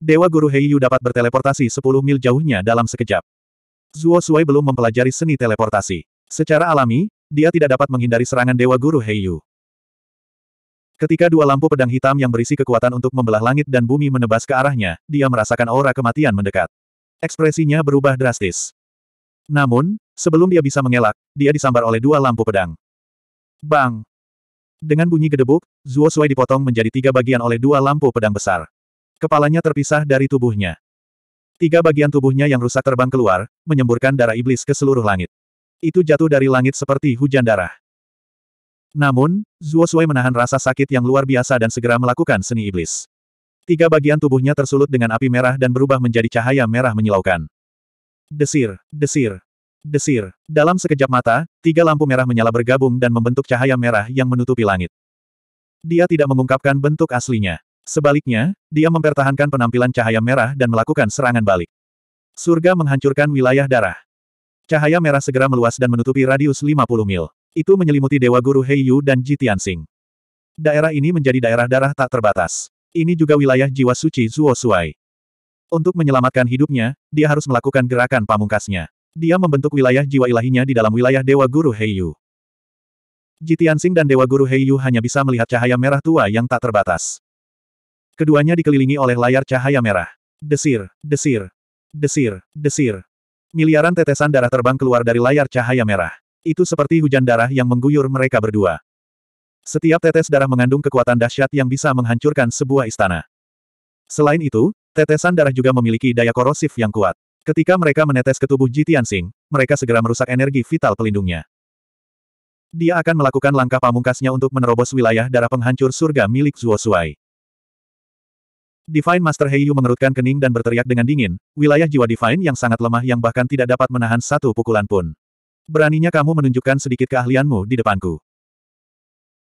Dewa Guru Heiyu dapat berteleportasi 10 mil jauhnya dalam sekejap. Zuo Suai belum mempelajari seni teleportasi. Secara alami, dia tidak dapat menghindari serangan Dewa Guru Heiyu. Ketika dua lampu pedang hitam yang berisi kekuatan untuk membelah langit dan bumi menebas ke arahnya, dia merasakan aura kematian mendekat. Ekspresinya berubah drastis. Namun, sebelum dia bisa mengelak, dia disambar oleh dua lampu pedang. Bang! Dengan bunyi gedebuk, Zuo Suai dipotong menjadi tiga bagian oleh dua lampu pedang besar. Kepalanya terpisah dari tubuhnya. Tiga bagian tubuhnya yang rusak terbang keluar, menyemburkan darah iblis ke seluruh langit. Itu jatuh dari langit seperti hujan darah. Namun, Zuo Sui menahan rasa sakit yang luar biasa dan segera melakukan seni iblis. Tiga bagian tubuhnya tersulut dengan api merah dan berubah menjadi cahaya merah menyilaukan. Desir, desir, Desir. Dalam sekejap mata, tiga lampu merah menyala bergabung dan membentuk cahaya merah yang menutupi langit. Dia tidak mengungkapkan bentuk aslinya. Sebaliknya, dia mempertahankan penampilan cahaya merah dan melakukan serangan balik. Surga menghancurkan wilayah darah. Cahaya merah segera meluas dan menutupi radius 50 mil. Itu menyelimuti Dewa Guru Heiyu dan Ji Daerah ini menjadi daerah darah tak terbatas. Ini juga wilayah jiwa suci Zuo Suai. Untuk menyelamatkan hidupnya, dia harus melakukan gerakan pamungkasnya. Dia membentuk wilayah jiwa ilahinya di dalam wilayah Dewa Guru Heiyu. Ji dan Dewa Guru Heiyu hanya bisa melihat cahaya merah tua yang tak terbatas. Keduanya dikelilingi oleh layar cahaya merah. Desir, desir, desir, desir. Miliaran tetesan darah terbang keluar dari layar cahaya merah. Itu seperti hujan darah yang mengguyur mereka berdua. Setiap tetes darah mengandung kekuatan dahsyat yang bisa menghancurkan sebuah istana. Selain itu, tetesan darah juga memiliki daya korosif yang kuat. Ketika mereka menetes ke tubuh Jitian Sing, mereka segera merusak energi vital pelindungnya. Dia akan melakukan langkah pamungkasnya untuk menerobos wilayah darah penghancur surga milik Zuo Suai. Divine Master Heiyu mengerutkan kening dan berteriak dengan dingin, wilayah jiwa Divine yang sangat lemah yang bahkan tidak dapat menahan satu pukulan pun. Beraninya kamu menunjukkan sedikit keahlianmu di depanku.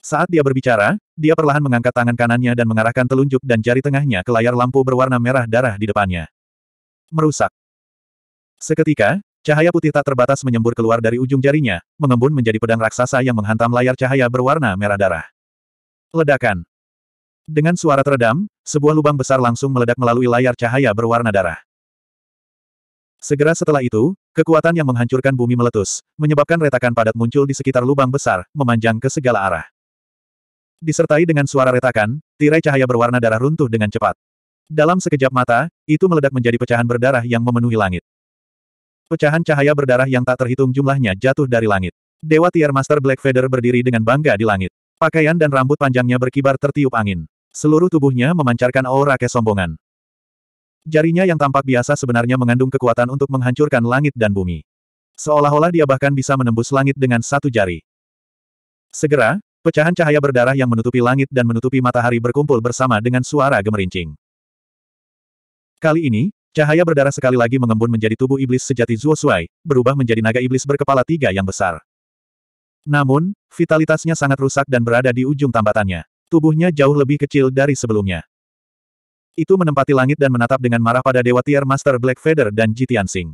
Saat dia berbicara, dia perlahan mengangkat tangan kanannya dan mengarahkan telunjuk dan jari tengahnya ke layar lampu berwarna merah darah di depannya. Merusak. Seketika, cahaya putih tak terbatas menyembur keluar dari ujung jarinya, mengembun menjadi pedang raksasa yang menghantam layar cahaya berwarna merah darah. Ledakan. Dengan suara teredam, sebuah lubang besar langsung meledak melalui layar cahaya berwarna darah. Segera setelah itu, kekuatan yang menghancurkan bumi meletus, menyebabkan retakan padat muncul di sekitar lubang besar, memanjang ke segala arah. Disertai dengan suara retakan, tirai cahaya berwarna darah runtuh dengan cepat. Dalam sekejap mata, itu meledak menjadi pecahan berdarah yang memenuhi langit. Pecahan cahaya berdarah yang tak terhitung jumlahnya jatuh dari langit. Dewa Tier Master Black Feather berdiri dengan bangga di langit. Pakaian dan rambut panjangnya berkibar tertiup angin. Seluruh tubuhnya memancarkan aura kesombongan. Jarinya yang tampak biasa sebenarnya mengandung kekuatan untuk menghancurkan langit dan bumi. Seolah-olah dia bahkan bisa menembus langit dengan satu jari. Segera, pecahan cahaya berdarah yang menutupi langit dan menutupi matahari berkumpul bersama dengan suara gemerincing. Kali ini, Cahaya berdarah sekali lagi mengembun menjadi tubuh iblis sejati Zuo Shuai, berubah menjadi naga iblis berkepala tiga yang besar. Namun, vitalitasnya sangat rusak dan berada di ujung tambatannya. Tubuhnya jauh lebih kecil dari sebelumnya. Itu menempati langit dan menatap dengan marah pada Dewa Tier Master Black Feather dan Jitian Tianxing.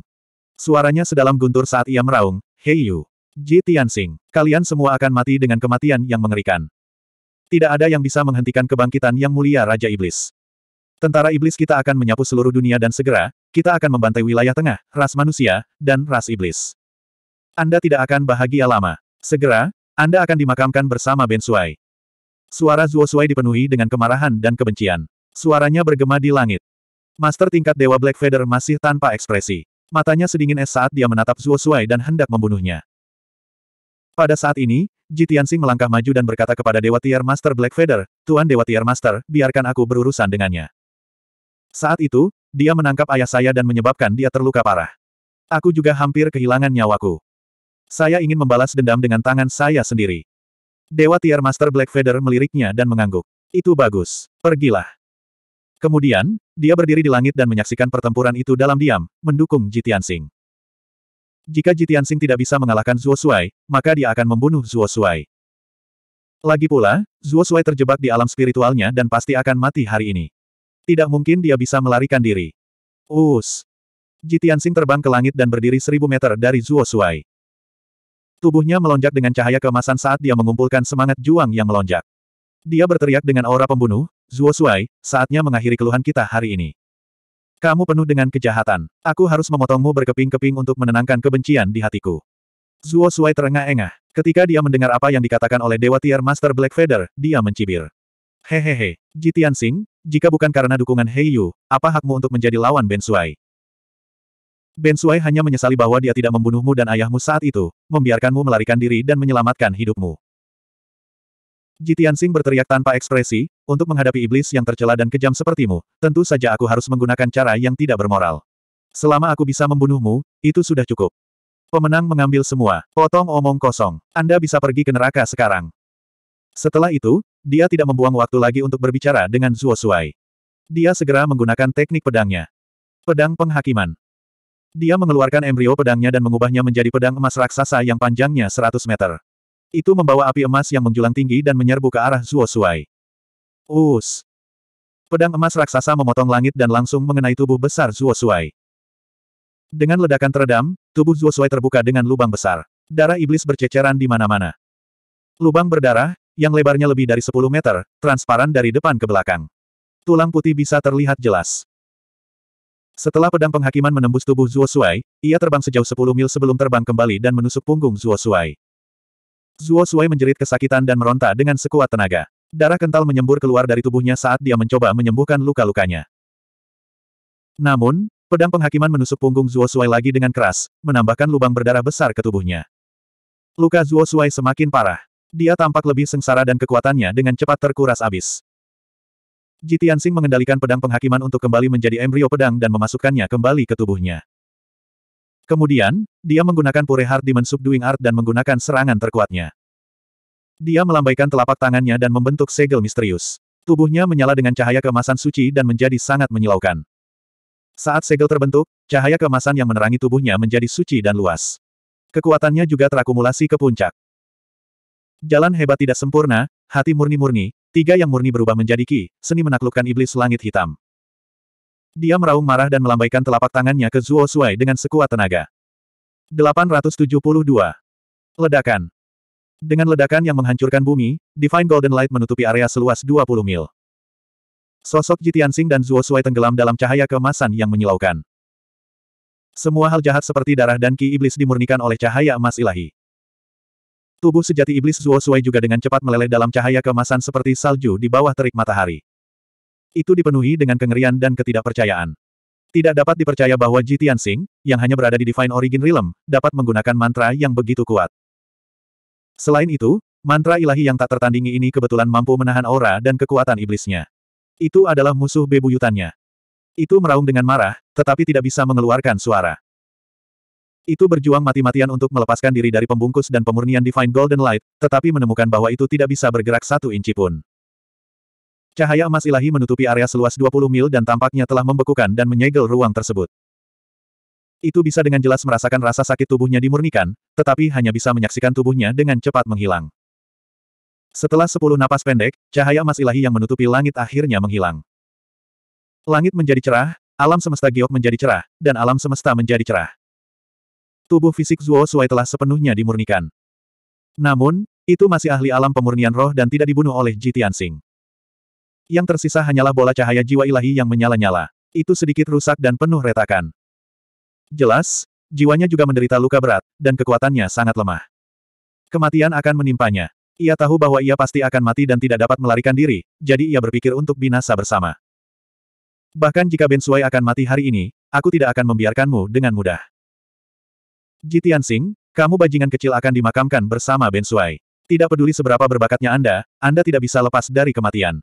Suaranya sedalam guntur saat ia meraung, Hei Yu! Ji Tianxing, kalian semua akan mati dengan kematian yang mengerikan. Tidak ada yang bisa menghentikan kebangkitan yang mulia Raja Iblis. Tentara Iblis kita akan menyapu seluruh dunia dan segera, kita akan membantai wilayah tengah, ras manusia, dan ras Iblis. Anda tidak akan bahagia lama. Segera, Anda akan dimakamkan bersama Ben Bensuai. Suara Zuo Sui dipenuhi dengan kemarahan dan kebencian. Suaranya bergema di langit. Master tingkat Dewa Black Feather masih tanpa ekspresi. Matanya sedingin es saat dia menatap Zuo Sui dan hendak membunuhnya. Pada saat ini, Ji melangkah maju dan berkata kepada Dewa Tier Master Black Feather, Tuan Dewa Tier Master, biarkan aku berurusan dengannya. Saat itu, dia menangkap ayah saya dan menyebabkan dia terluka parah. Aku juga hampir kehilangan nyawaku. Saya ingin membalas dendam dengan tangan saya sendiri. Dewa Tier Master Black Feather meliriknya dan mengangguk. Itu bagus. Pergilah. Kemudian, dia berdiri di langit dan menyaksikan pertempuran itu dalam diam, mendukung Jitian Sing. Jika Jitian Sing tidak bisa mengalahkan Zuo Shuai, maka dia akan membunuh Zuo Shuai. Lagi pula, Zuo Shuai terjebak di alam spiritualnya dan pasti akan mati hari ini. Tidak mungkin dia bisa melarikan diri. Us. Jitian Sing terbang ke langit dan berdiri seribu meter dari Zuo Shuai. Tubuhnya melonjak dengan cahaya keemasan saat dia mengumpulkan semangat juang yang melonjak. Dia berteriak dengan aura pembunuh, Zuo Shuai, saatnya mengakhiri keluhan kita hari ini. Kamu penuh dengan kejahatan. Aku harus memotongmu berkeping-keping untuk menenangkan kebencian di hatiku. Zuo Shuai terengah-engah. Ketika dia mendengar apa yang dikatakan oleh Dewa Tier Master Black Feather, dia mencibir. Hehehe, Jitian Sing, jika bukan karena dukungan Heiyu, apa hakmu untuk menjadi lawan Ben Shuai? Ben Suai hanya menyesali bahwa dia tidak membunuhmu dan ayahmu saat itu, membiarkanmu melarikan diri dan menyelamatkan hidupmu. Sing berteriak tanpa ekspresi, untuk menghadapi iblis yang tercela dan kejam sepertimu, tentu saja aku harus menggunakan cara yang tidak bermoral. Selama aku bisa membunuhmu, itu sudah cukup. Pemenang mengambil semua, potong omong kosong. Anda bisa pergi ke neraka sekarang. Setelah itu, dia tidak membuang waktu lagi untuk berbicara dengan Zuo Suai. Dia segera menggunakan teknik pedangnya. Pedang penghakiman. Dia mengeluarkan embrio pedangnya dan mengubahnya menjadi pedang emas raksasa yang panjangnya 100 meter. Itu membawa api emas yang menjulang tinggi dan menyerbu ke arah Zuo Suai. Us! Pedang emas raksasa memotong langit dan langsung mengenai tubuh besar Zuo Suai. Dengan ledakan teredam, tubuh Zuo Suai terbuka dengan lubang besar. Darah iblis berceceran di mana-mana. Lubang berdarah, yang lebarnya lebih dari 10 meter, transparan dari depan ke belakang. Tulang putih bisa terlihat jelas. Setelah pedang penghakiman menembus tubuh Zuo Shuai, ia terbang sejauh 10 mil sebelum terbang kembali dan menusuk punggung Zuo Shuai. Zuo Shuai menjerit kesakitan dan meronta dengan sekuat tenaga. Darah kental menyembur keluar dari tubuhnya saat dia mencoba menyembuhkan luka-lukanya. Namun, pedang penghakiman menusuk punggung Zuo Shuai lagi dengan keras, menambahkan lubang berdarah besar ke tubuhnya. Luka Zuo Shuai semakin parah. Dia tampak lebih sengsara dan kekuatannya dengan cepat terkuras abis. Jitian Tianxing mengendalikan pedang penghakiman untuk kembali menjadi embrio pedang dan memasukkannya kembali ke tubuhnya. Kemudian, dia menggunakan Pure Heart Demon Subduing Art dan menggunakan serangan terkuatnya. Dia melambaikan telapak tangannya dan membentuk segel misterius. Tubuhnya menyala dengan cahaya kemasan suci dan menjadi sangat menyilaukan. Saat segel terbentuk, cahaya kemasan yang menerangi tubuhnya menjadi suci dan luas. Kekuatannya juga terakumulasi ke puncak. Jalan hebat tidak sempurna, hati murni-murni, Tiga yang murni berubah menjadi ki, seni menaklukkan iblis langit hitam. Dia meraung marah dan melambaikan telapak tangannya ke Zuo Sui dengan sekuat tenaga. 872. Ledakan. Dengan ledakan yang menghancurkan bumi, Divine Golden Light menutupi area seluas 20 mil. Sosok Jitiansing dan Zuo Sui tenggelam dalam cahaya kemasan yang menyilaukan. Semua hal jahat seperti darah dan ki iblis dimurnikan oleh cahaya emas ilahi. Tubuh sejati iblis Zuo Sui juga dengan cepat meleleh dalam cahaya kemasan seperti salju di bawah terik matahari. Itu dipenuhi dengan kengerian dan ketidakpercayaan. Tidak dapat dipercaya bahwa Ji Tianxing, yang hanya berada di Divine Origin Realm, dapat menggunakan mantra yang begitu kuat. Selain itu, mantra ilahi yang tak tertandingi ini kebetulan mampu menahan aura dan kekuatan iblisnya. Itu adalah musuh bebuyutannya. Itu meraung dengan marah, tetapi tidak bisa mengeluarkan suara. Itu berjuang mati-matian untuk melepaskan diri dari pembungkus dan pemurnian Divine Golden Light, tetapi menemukan bahwa itu tidak bisa bergerak satu inci pun. Cahaya emas ilahi menutupi area seluas 20 mil dan tampaknya telah membekukan dan menyegel ruang tersebut. Itu bisa dengan jelas merasakan rasa sakit tubuhnya dimurnikan, tetapi hanya bisa menyaksikan tubuhnya dengan cepat menghilang. Setelah sepuluh napas pendek, cahaya emas ilahi yang menutupi langit akhirnya menghilang. Langit menjadi cerah, alam semesta giok menjadi cerah, dan alam semesta menjadi cerah. Tubuh fisik Zuo Suai telah sepenuhnya dimurnikan. Namun, itu masih ahli alam pemurnian roh dan tidak dibunuh oleh Ji Tianxing. Yang tersisa hanyalah bola cahaya jiwa ilahi yang menyala-nyala. Itu sedikit rusak dan penuh retakan. Jelas, jiwanya juga menderita luka berat, dan kekuatannya sangat lemah. Kematian akan menimpanya. Ia tahu bahwa ia pasti akan mati dan tidak dapat melarikan diri, jadi ia berpikir untuk binasa bersama. Bahkan jika Ben Suai akan mati hari ini, aku tidak akan membiarkanmu dengan mudah. Jitian Tianxing, kamu bajingan kecil akan dimakamkan bersama Ben Suai. Tidak peduli seberapa berbakatnya Anda, Anda tidak bisa lepas dari kematian.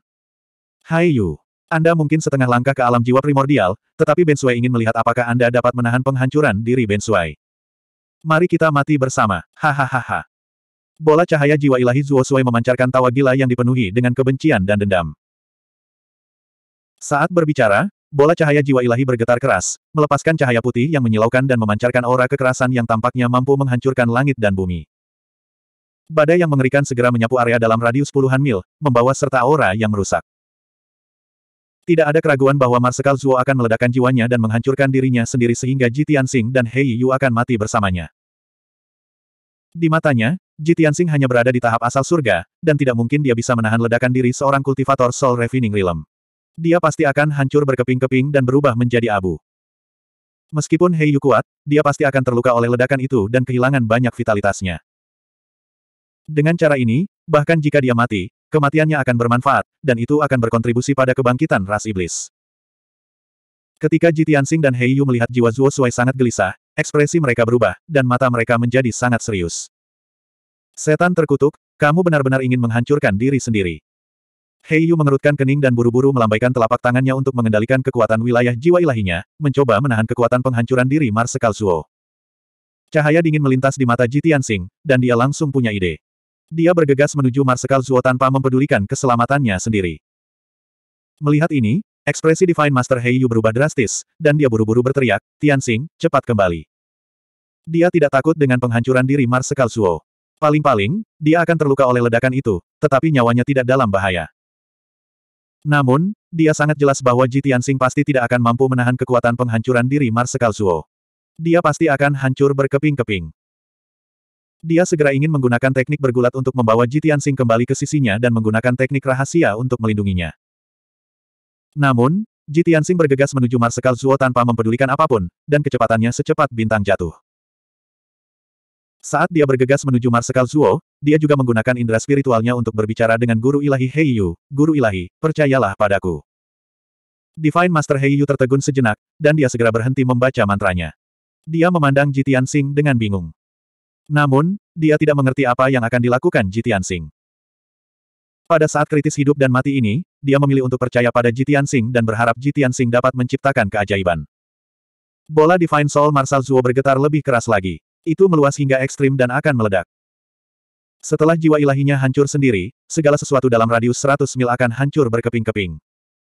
Hai Yu. Anda mungkin setengah langkah ke alam jiwa primordial, tetapi Ben Suai ingin melihat apakah Anda dapat menahan penghancuran diri Ben Suai. Mari kita mati bersama. Hahaha. Bola cahaya jiwa ilahi Zuo Sui memancarkan tawa gila yang dipenuhi dengan kebencian dan dendam. Saat berbicara, Bola cahaya jiwa ilahi bergetar keras, melepaskan cahaya putih yang menyilaukan dan memancarkan aura kekerasan yang tampaknya mampu menghancurkan langit dan bumi. Badai yang mengerikan segera menyapu area dalam radius puluhan mil, membawa serta aura yang merusak. Tidak ada keraguan bahwa Marsekal Zuo akan meledakkan jiwanya dan menghancurkan dirinya sendiri sehingga Ji Tianxing dan Hei Yu akan mati bersamanya. Di matanya, Ji Tianxing hanya berada di tahap asal surga, dan tidak mungkin dia bisa menahan ledakan diri seorang kultivator Soul Refining Realm. Dia pasti akan hancur berkeping-keping dan berubah menjadi abu. Meskipun Heiyu kuat, dia pasti akan terluka oleh ledakan itu dan kehilangan banyak vitalitasnya. Dengan cara ini, bahkan jika dia mati, kematiannya akan bermanfaat, dan itu akan berkontribusi pada kebangkitan ras iblis. Ketika Jitiansing dan Heiyu melihat jiwa Zuo Suai sangat gelisah, ekspresi mereka berubah, dan mata mereka menjadi sangat serius. Setan terkutuk, kamu benar-benar ingin menghancurkan diri sendiri. Hei Yu mengerutkan kening dan buru-buru melambaikan telapak tangannya untuk mengendalikan kekuatan wilayah jiwa ilahinya, mencoba menahan kekuatan penghancuran diri Marsekal Suo. Cahaya dingin melintas di mata Ji Tianxing, dan dia langsung punya ide. Dia bergegas menuju Marsekal Kalsuo tanpa mempedulikan keselamatannya sendiri. Melihat ini, ekspresi Divine Master Hei Yu berubah drastis, dan dia buru-buru berteriak, Tianxing, cepat kembali. Dia tidak takut dengan penghancuran diri Marsekal Kalsuo. Paling-paling, dia akan terluka oleh ledakan itu, tetapi nyawanya tidak dalam bahaya. Namun, dia sangat jelas bahwa Ji Tianxing pasti tidak akan mampu menahan kekuatan penghancuran diri Marsekal Zuo. Dia pasti akan hancur berkeping-keping. Dia segera ingin menggunakan teknik bergulat untuk membawa Ji Tianxing kembali ke sisinya dan menggunakan teknik rahasia untuk melindunginya. Namun, Ji Tianxing bergegas menuju Marsekal Zuo tanpa mempedulikan apapun, dan kecepatannya secepat bintang jatuh. Saat dia bergegas menuju Marsekal Zuo, dia juga menggunakan indera spiritualnya untuk berbicara dengan Guru Ilahi Heiyu, Guru Ilahi, percayalah padaku. Divine Master Heiyu tertegun sejenak, dan dia segera berhenti membaca mantranya. Dia memandang Jitian Sing dengan bingung. Namun, dia tidak mengerti apa yang akan dilakukan Jitian Sing. Pada saat kritis hidup dan mati ini, dia memilih untuk percaya pada Jitian Sing dan berharap Jitian Sing dapat menciptakan keajaiban. Bola Divine Soul Marsal Zuo bergetar lebih keras lagi. Itu meluas hingga ekstrim dan akan meledak. Setelah jiwa ilahinya hancur sendiri, segala sesuatu dalam radius 100 mil akan hancur berkeping-keping.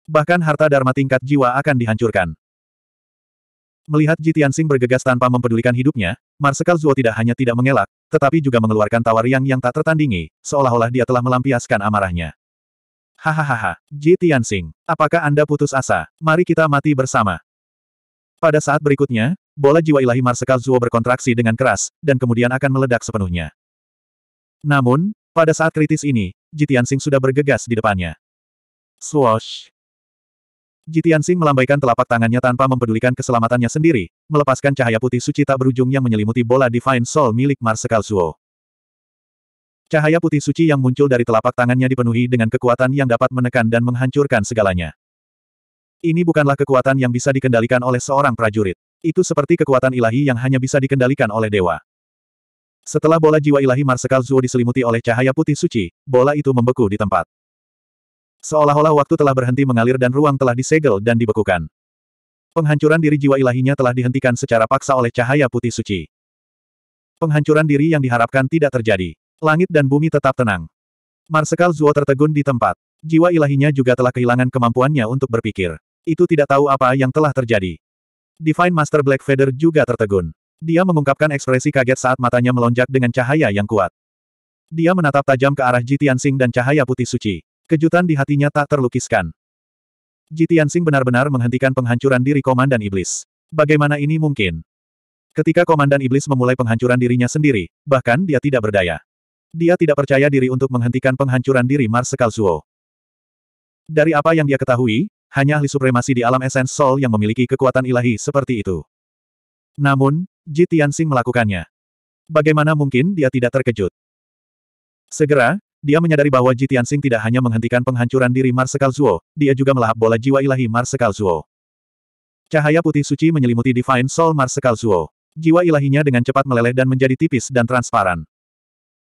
Bahkan harta dharma tingkat jiwa akan dihancurkan. Melihat Ji Tianxing bergegas tanpa mempedulikan hidupnya, Marsekal Zuo tidak hanya tidak mengelak, tetapi juga mengeluarkan tawar yang yang tak tertandingi, seolah-olah dia telah melampiaskan amarahnya. Hahaha, Ji Tianxing, apakah Anda putus asa? Mari kita mati bersama. Pada saat berikutnya, bola jiwa ilahi Marsekal Zuo berkontraksi dengan keras, dan kemudian akan meledak sepenuhnya. Namun, pada saat kritis ini, Jitiansing sudah bergegas di depannya. Swoosh! Jitiansing melambaikan telapak tangannya tanpa mempedulikan keselamatannya sendiri, melepaskan cahaya putih suci tak berujung yang menyelimuti bola Divine Soul milik Marsekal Zuo. Cahaya putih suci yang muncul dari telapak tangannya dipenuhi dengan kekuatan yang dapat menekan dan menghancurkan segalanya. Ini bukanlah kekuatan yang bisa dikendalikan oleh seorang prajurit. Itu seperti kekuatan ilahi yang hanya bisa dikendalikan oleh dewa. Setelah bola jiwa ilahi Marsekal Zuo diselimuti oleh cahaya putih suci, bola itu membeku di tempat. Seolah-olah waktu telah berhenti mengalir dan ruang telah disegel dan dibekukan. Penghancuran diri jiwa ilahinya telah dihentikan secara paksa oleh cahaya putih suci. Penghancuran diri yang diharapkan tidak terjadi. Langit dan bumi tetap tenang. Marsekal Zuo tertegun di tempat. Jiwa ilahinya juga telah kehilangan kemampuannya untuk berpikir itu tidak tahu apa yang telah terjadi. Divine Master Black Feather juga tertegun. Dia mengungkapkan ekspresi kaget saat matanya melonjak dengan cahaya yang kuat. Dia menatap tajam ke arah Jitiansing dan cahaya putih suci. Kejutan di hatinya tak terlukiskan. Jitiansing benar-benar menghentikan penghancuran diri Komandan Iblis. Bagaimana ini mungkin? Ketika Komandan Iblis memulai penghancuran dirinya sendiri, bahkan dia tidak berdaya. Dia tidak percaya diri untuk menghentikan penghancuran diri Marsekal Suo. Dari apa yang dia ketahui, hanya ahli supremasi di alam esens Sol yang memiliki kekuatan ilahi seperti itu. Namun, Ji Tianxing melakukannya. Bagaimana mungkin dia tidak terkejut? Segera, dia menyadari bahwa Ji Tianxing tidak hanya menghentikan penghancuran diri Marsekal Zuo, dia juga melahap bola jiwa ilahi Marsekal Zuo. Cahaya putih suci menyelimuti Divine Soul Marsekal Zuo. Jiwa ilahinya dengan cepat meleleh dan menjadi tipis dan transparan.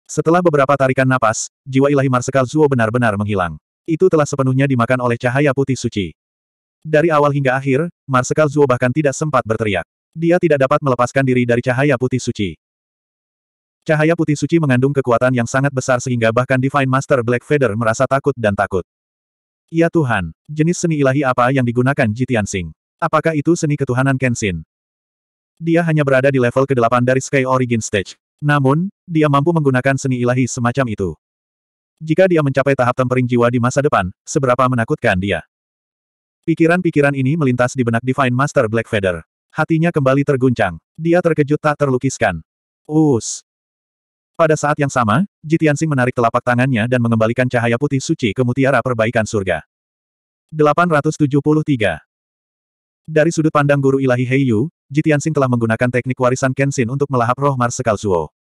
Setelah beberapa tarikan napas, jiwa ilahi Marsekal Zuo benar-benar menghilang. Itu telah sepenuhnya dimakan oleh cahaya putih suci. Dari awal hingga akhir, Marsekal Zuo bahkan tidak sempat berteriak. Dia tidak dapat melepaskan diri dari cahaya putih suci. Cahaya putih suci mengandung kekuatan yang sangat besar sehingga bahkan Divine Master Black Feather merasa takut dan takut. Ya Tuhan, jenis seni ilahi apa yang digunakan Jitian Sing? Apakah itu seni ketuhanan Kenshin? Dia hanya berada di level ke-8 dari Sky Origin Stage. Namun, dia mampu menggunakan seni ilahi semacam itu. Jika dia mencapai tahap tempering jiwa di masa depan, seberapa menakutkan dia. Pikiran-pikiran ini melintas di benak Divine Master Black Feather. Hatinya kembali terguncang. Dia terkejut tak terlukiskan. Us. Pada saat yang sama, Jitiansing menarik telapak tangannya dan mengembalikan cahaya putih suci ke mutiara perbaikan surga. 873. Dari sudut pandang guru ilahi Heiyu, Jitiansing telah menggunakan teknik warisan Kenshin untuk melahap roh Marsekal Zuo.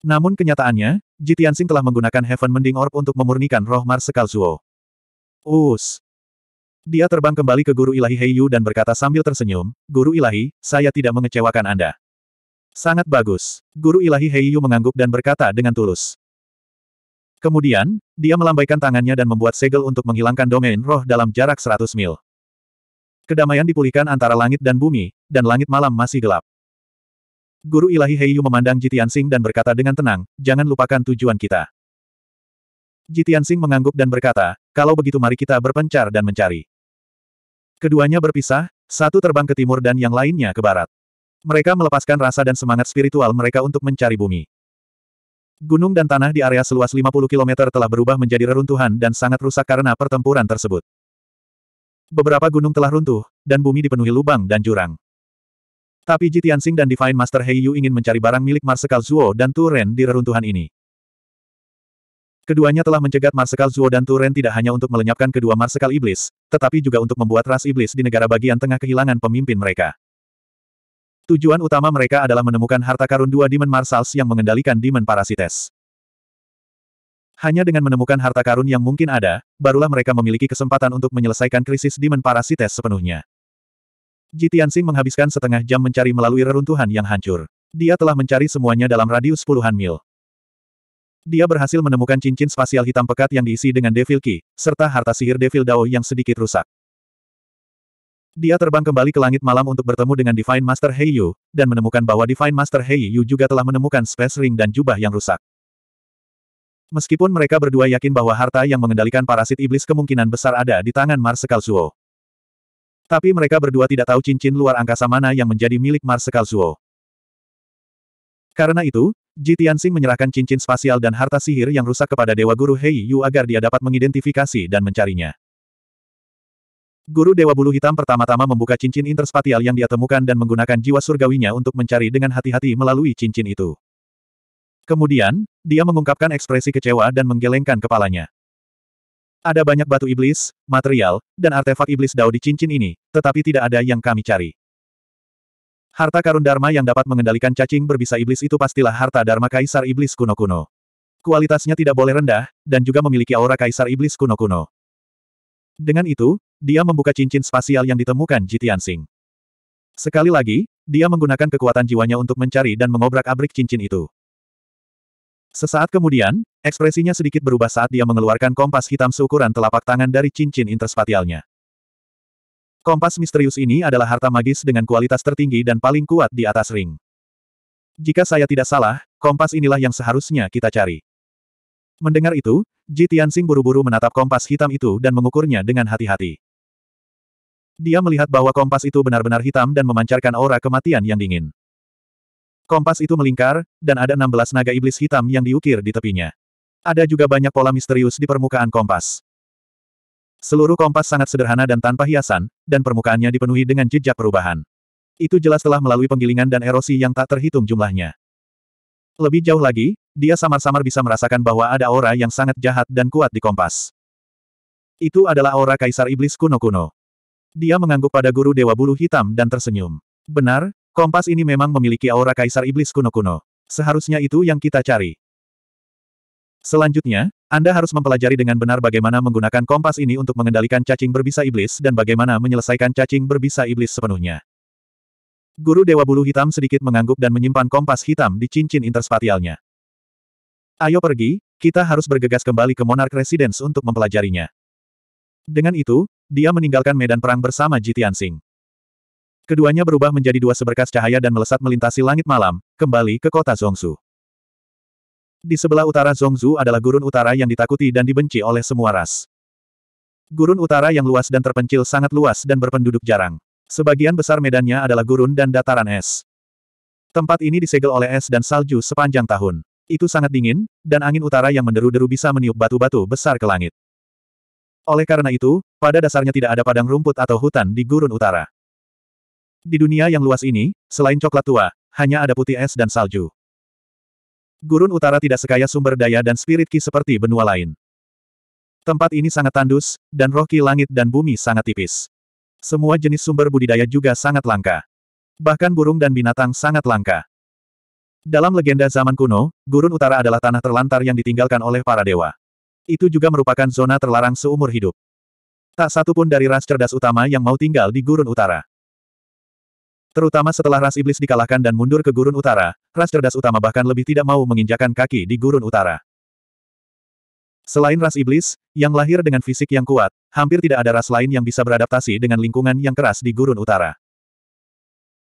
Namun kenyataannya, Jitian telah menggunakan Heaven Mending Orb untuk memurnikan roh Marsekal Zuo. Us. Dia terbang kembali ke Guru Ilahi Heiyu dan berkata sambil tersenyum, Guru Ilahi, saya tidak mengecewakan Anda. Sangat bagus. Guru Ilahi Heiyu mengangguk dan berkata dengan tulus. Kemudian, dia melambaikan tangannya dan membuat segel untuk menghilangkan domain roh dalam jarak 100 mil. Kedamaian dipulihkan antara langit dan bumi, dan langit malam masih gelap. Guru ilahi Heiyu memandang Jitiansing dan berkata dengan tenang, jangan lupakan tujuan kita. Jitiansing mengangguk dan berkata, kalau begitu mari kita berpencar dan mencari. Keduanya berpisah, satu terbang ke timur dan yang lainnya ke barat. Mereka melepaskan rasa dan semangat spiritual mereka untuk mencari bumi. Gunung dan tanah di area seluas 50 km telah berubah menjadi reruntuhan dan sangat rusak karena pertempuran tersebut. Beberapa gunung telah runtuh, dan bumi dipenuhi lubang dan jurang. Tapi Ji Tianxing dan Divine Master Hei Yu ingin mencari barang milik Marsekal Zuo dan Tu Ren di reruntuhan ini. Keduanya telah mencegat Marsekal Zuo dan Tu Ren tidak hanya untuk melenyapkan kedua Marsekal Iblis, tetapi juga untuk membuat ras Iblis di negara bagian tengah kehilangan pemimpin mereka. Tujuan utama mereka adalah menemukan harta karun dua Demon Marsals yang mengendalikan Demon Parasites. Hanya dengan menemukan harta karun yang mungkin ada, barulah mereka memiliki kesempatan untuk menyelesaikan krisis Demon Parasites sepenuhnya. Jitiansing menghabiskan setengah jam mencari melalui reruntuhan yang hancur. Dia telah mencari semuanya dalam radius puluhan mil. Dia berhasil menemukan cincin spasial hitam pekat yang diisi dengan Devil Key, serta harta sihir Devil Dao yang sedikit rusak. Dia terbang kembali ke langit malam untuk bertemu dengan Divine Master Yu, dan menemukan bahwa Divine Master Yu juga telah menemukan Space Ring dan jubah yang rusak. Meskipun mereka berdua yakin bahwa harta yang mengendalikan parasit iblis kemungkinan besar ada di tangan Marsikal Zuo. Tapi mereka berdua tidak tahu cincin luar angkasa mana yang menjadi milik Marsekal Zuo. Karena itu, Ji Tianxing menyerahkan cincin spasial dan harta sihir yang rusak kepada Dewa Guru Hei Yu agar dia dapat mengidentifikasi dan mencarinya. Guru Dewa Bulu Hitam pertama-tama membuka cincin interspatial yang dia temukan dan menggunakan jiwa surgawinya untuk mencari dengan hati-hati melalui cincin itu. Kemudian, dia mengungkapkan ekspresi kecewa dan menggelengkan kepalanya. Ada banyak batu iblis, material, dan artefak iblis dao di cincin ini, tetapi tidak ada yang kami cari. Harta karun Dharma yang dapat mengendalikan cacing berbisa iblis itu pastilah harta Dharma Kaisar Iblis kuno-kuno. Kualitasnya tidak boleh rendah, dan juga memiliki aura Kaisar Iblis kuno-kuno. Dengan itu, dia membuka cincin spasial yang ditemukan Jitian Sing. Sekali lagi, dia menggunakan kekuatan jiwanya untuk mencari dan mengobrak-abrik cincin itu. Sesaat kemudian, ekspresinya sedikit berubah saat dia mengeluarkan kompas hitam seukuran telapak tangan dari cincin interspatialnya. Kompas misterius ini adalah harta magis dengan kualitas tertinggi dan paling kuat di atas ring. Jika saya tidak salah, kompas inilah yang seharusnya kita cari. Mendengar itu, Ji Tianxing buru-buru menatap kompas hitam itu dan mengukurnya dengan hati-hati. Dia melihat bahwa kompas itu benar-benar hitam dan memancarkan aura kematian yang dingin. Kompas itu melingkar, dan ada 16 naga iblis hitam yang diukir di tepinya. Ada juga banyak pola misterius di permukaan kompas. Seluruh kompas sangat sederhana dan tanpa hiasan, dan permukaannya dipenuhi dengan jejak perubahan. Itu jelas telah melalui penggilingan dan erosi yang tak terhitung jumlahnya. Lebih jauh lagi, dia samar-samar bisa merasakan bahwa ada aura yang sangat jahat dan kuat di kompas. Itu adalah aura kaisar iblis kuno-kuno. Dia mengangguk pada guru dewa bulu hitam dan tersenyum. Benar, Kompas ini memang memiliki aura kaisar iblis kuno-kuno. Seharusnya itu yang kita cari. Selanjutnya, Anda harus mempelajari dengan benar bagaimana menggunakan kompas ini untuk mengendalikan cacing berbisa iblis dan bagaimana menyelesaikan cacing berbisa iblis sepenuhnya. Guru Dewa Bulu Hitam sedikit mengangguk dan menyimpan kompas hitam di cincin interspatialnya. Ayo pergi, kita harus bergegas kembali ke Monarch Residence untuk mempelajarinya. Dengan itu, dia meninggalkan medan perang bersama Jitian Singh. Keduanya berubah menjadi dua seberkas cahaya dan melesat melintasi langit malam, kembali ke kota Zongsu. Di sebelah utara Zongzu adalah gurun utara yang ditakuti dan dibenci oleh semua ras. Gurun utara yang luas dan terpencil sangat luas dan berpenduduk jarang. Sebagian besar medannya adalah gurun dan dataran es. Tempat ini disegel oleh es dan salju sepanjang tahun. Itu sangat dingin, dan angin utara yang menderu-deru bisa meniup batu-batu besar ke langit. Oleh karena itu, pada dasarnya tidak ada padang rumput atau hutan di gurun utara. Di dunia yang luas ini, selain coklat tua, hanya ada putih es dan salju. Gurun utara tidak sekaya sumber daya dan spirit ki seperti benua lain. Tempat ini sangat tandus, dan roh ki langit dan bumi sangat tipis. Semua jenis sumber budidaya juga sangat langka. Bahkan burung dan binatang sangat langka. Dalam legenda zaman kuno, gurun utara adalah tanah terlantar yang ditinggalkan oleh para dewa. Itu juga merupakan zona terlarang seumur hidup. Tak satu pun dari ras cerdas utama yang mau tinggal di gurun utara. Terutama setelah ras iblis dikalahkan dan mundur ke gurun utara, ras cerdas utama bahkan lebih tidak mau menginjakan kaki di gurun utara. Selain ras iblis, yang lahir dengan fisik yang kuat, hampir tidak ada ras lain yang bisa beradaptasi dengan lingkungan yang keras di gurun utara.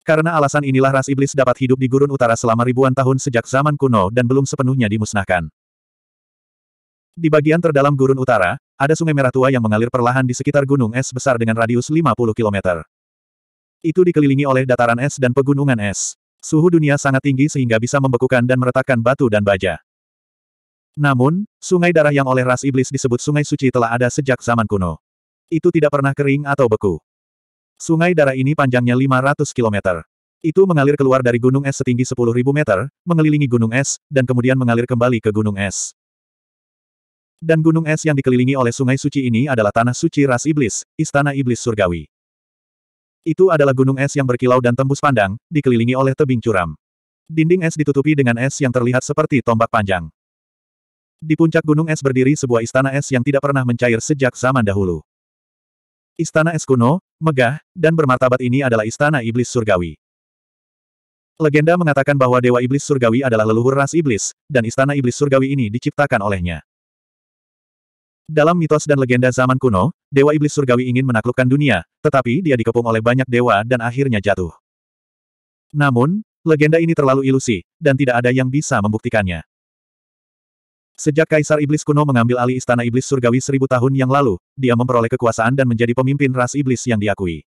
Karena alasan inilah ras iblis dapat hidup di gurun utara selama ribuan tahun sejak zaman kuno dan belum sepenuhnya dimusnahkan. Di bagian terdalam gurun utara, ada sungai merah tua yang mengalir perlahan di sekitar gunung es besar dengan radius 50 km. Itu dikelilingi oleh dataran es dan pegunungan es. Suhu dunia sangat tinggi sehingga bisa membekukan dan meretakkan batu dan baja. Namun, sungai darah yang oleh ras iblis disebut sungai suci telah ada sejak zaman kuno. Itu tidak pernah kering atau beku. Sungai darah ini panjangnya 500 km. Itu mengalir keluar dari gunung es setinggi 10.000 meter, mengelilingi gunung es, dan kemudian mengalir kembali ke gunung es. Dan gunung es yang dikelilingi oleh sungai suci ini adalah tanah suci ras iblis, istana iblis surgawi. Itu adalah gunung es yang berkilau dan tembus pandang, dikelilingi oleh tebing curam. Dinding es ditutupi dengan es yang terlihat seperti tombak panjang. Di puncak gunung es berdiri sebuah istana es yang tidak pernah mencair sejak zaman dahulu. Istana es kuno, megah, dan bermartabat ini adalah istana iblis surgawi. Legenda mengatakan bahwa Dewa Iblis Surgawi adalah leluhur ras iblis, dan istana iblis surgawi ini diciptakan olehnya. Dalam mitos dan legenda zaman kuno, Dewa Iblis Surgawi ingin menaklukkan dunia, tetapi dia dikepung oleh banyak dewa dan akhirnya jatuh. Namun, legenda ini terlalu ilusi, dan tidak ada yang bisa membuktikannya. Sejak Kaisar Iblis kuno mengambil alih Istana Iblis Surgawi seribu tahun yang lalu, dia memperoleh kekuasaan dan menjadi pemimpin ras iblis yang diakui.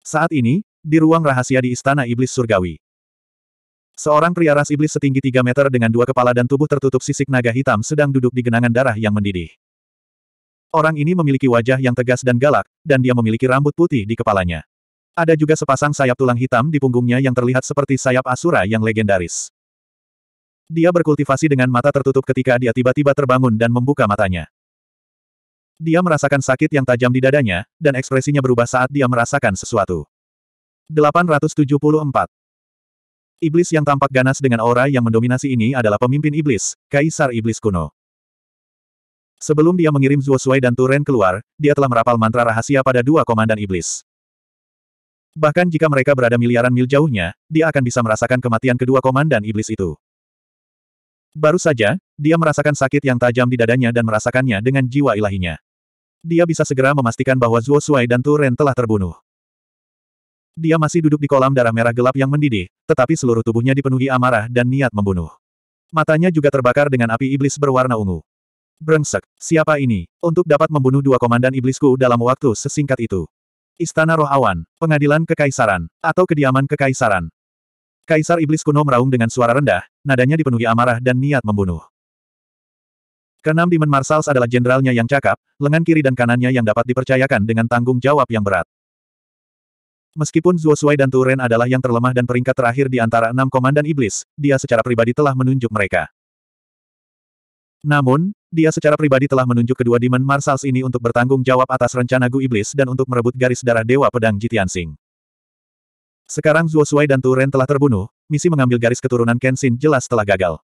Saat ini, di ruang rahasia di Istana Iblis Surgawi. Seorang pria ras iblis setinggi 3 meter dengan dua kepala dan tubuh tertutup sisik naga hitam sedang duduk di genangan darah yang mendidih. Orang ini memiliki wajah yang tegas dan galak, dan dia memiliki rambut putih di kepalanya. Ada juga sepasang sayap tulang hitam di punggungnya yang terlihat seperti sayap Asura yang legendaris. Dia berkultivasi dengan mata tertutup ketika dia tiba-tiba terbangun dan membuka matanya. Dia merasakan sakit yang tajam di dadanya, dan ekspresinya berubah saat dia merasakan sesuatu. 874. Iblis yang tampak ganas dengan aura yang mendominasi ini adalah pemimpin iblis, Kaisar Iblis kuno. Sebelum dia mengirim Zuo Sui dan Turen keluar, dia telah merapal mantra rahasia pada dua komandan iblis. Bahkan jika mereka berada miliaran mil jauhnya, dia akan bisa merasakan kematian kedua komandan iblis itu. Baru saja, dia merasakan sakit yang tajam di dadanya dan merasakannya dengan jiwa ilahinya. Dia bisa segera memastikan bahwa Zuo Sui dan Turen telah terbunuh. Dia masih duduk di kolam darah merah gelap yang mendidih, tetapi seluruh tubuhnya dipenuhi amarah dan niat membunuh. Matanya juga terbakar dengan api iblis berwarna ungu. Brengsek, siapa ini, untuk dapat membunuh dua komandan iblisku dalam waktu sesingkat itu? Istana Roh Awan, Pengadilan Kekaisaran, atau Kediaman Kekaisaran. Kaisar Iblis kuno meraung dengan suara rendah, nadanya dipenuhi amarah dan niat membunuh. Kenam Demon Marsals adalah jenderalnya yang cakap, lengan kiri dan kanannya yang dapat dipercayakan dengan tanggung jawab yang berat. Meskipun Zuo Sui dan Turen adalah yang terlemah dan peringkat terakhir di antara enam komandan iblis, dia secara pribadi telah menunjuk mereka. Namun, dia secara pribadi telah menunjuk kedua Demon marsals ini untuk bertanggung jawab atas rencana Gu Iblis dan untuk merebut garis darah Dewa Pedang Jitiansing. Sekarang Zuo Sui dan Turen telah terbunuh, misi mengambil garis keturunan Kenshin jelas telah gagal.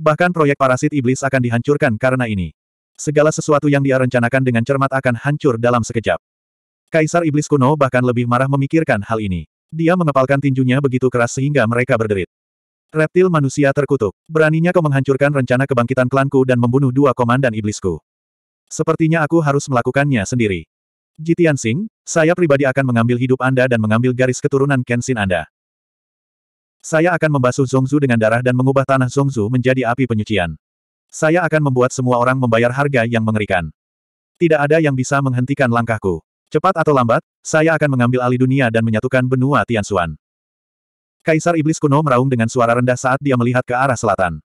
Bahkan proyek parasit iblis akan dihancurkan karena ini. Segala sesuatu yang dia rencanakan dengan cermat akan hancur dalam sekejap. Kaisar Iblis kuno bahkan lebih marah memikirkan hal ini. Dia mengepalkan tinjunya begitu keras sehingga mereka berderit. Reptil manusia terkutuk. Beraninya kau menghancurkan rencana kebangkitan klanku dan membunuh dua komandan iblisku. Sepertinya aku harus melakukannya sendiri. Jitian Singh, saya pribadi akan mengambil hidup Anda dan mengambil garis keturunan Kenshin Anda. Saya akan membasuh Zongzu dengan darah dan mengubah tanah Zongzu menjadi api penyucian. Saya akan membuat semua orang membayar harga yang mengerikan. Tidak ada yang bisa menghentikan langkahku. Cepat atau lambat, saya akan mengambil alih dunia dan menyatukan benua Tianxuan. Kaisar Iblis kuno meraung dengan suara rendah saat dia melihat ke arah selatan.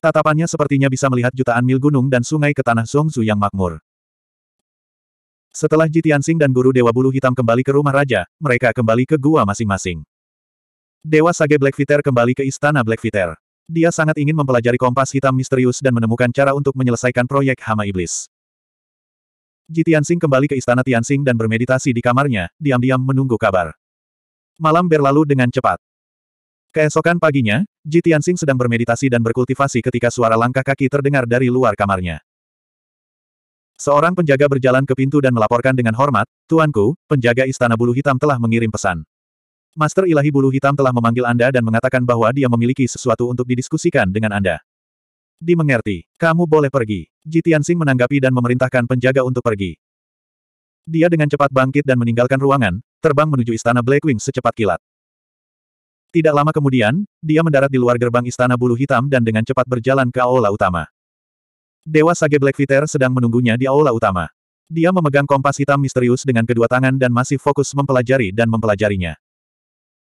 Tatapannya sepertinya bisa melihat jutaan mil gunung dan sungai ke tanah Songzu yang makmur. Setelah Tianxing dan Guru Dewa Bulu Hitam kembali ke rumah raja, mereka kembali ke gua masing-masing. Dewa Sage Blackfeather kembali ke istana Blackfeather. Dia sangat ingin mempelajari kompas hitam misterius dan menemukan cara untuk menyelesaikan proyek Hama Iblis. Ji Tianxing kembali ke istana Tianxing dan bermeditasi di kamarnya, diam-diam menunggu kabar. Malam berlalu dengan cepat. Keesokan paginya, Ji Tianxing sedang bermeditasi dan berkultivasi ketika suara langkah kaki terdengar dari luar kamarnya. Seorang penjaga berjalan ke pintu dan melaporkan dengan hormat, Tuanku, penjaga istana bulu hitam telah mengirim pesan. Master ilahi bulu hitam telah memanggil Anda dan mengatakan bahwa dia memiliki sesuatu untuk didiskusikan dengan Anda. Dimengerti. Kamu boleh pergi. Jitiansing menanggapi dan memerintahkan penjaga untuk pergi. Dia dengan cepat bangkit dan meninggalkan ruangan, terbang menuju istana Blackwing secepat kilat. Tidak lama kemudian, dia mendarat di luar gerbang istana bulu hitam dan dengan cepat berjalan ke aula utama. Dewa Sage Blackfeather sedang menunggunya di aula utama. Dia memegang kompas hitam misterius dengan kedua tangan dan masih fokus mempelajari dan mempelajarinya.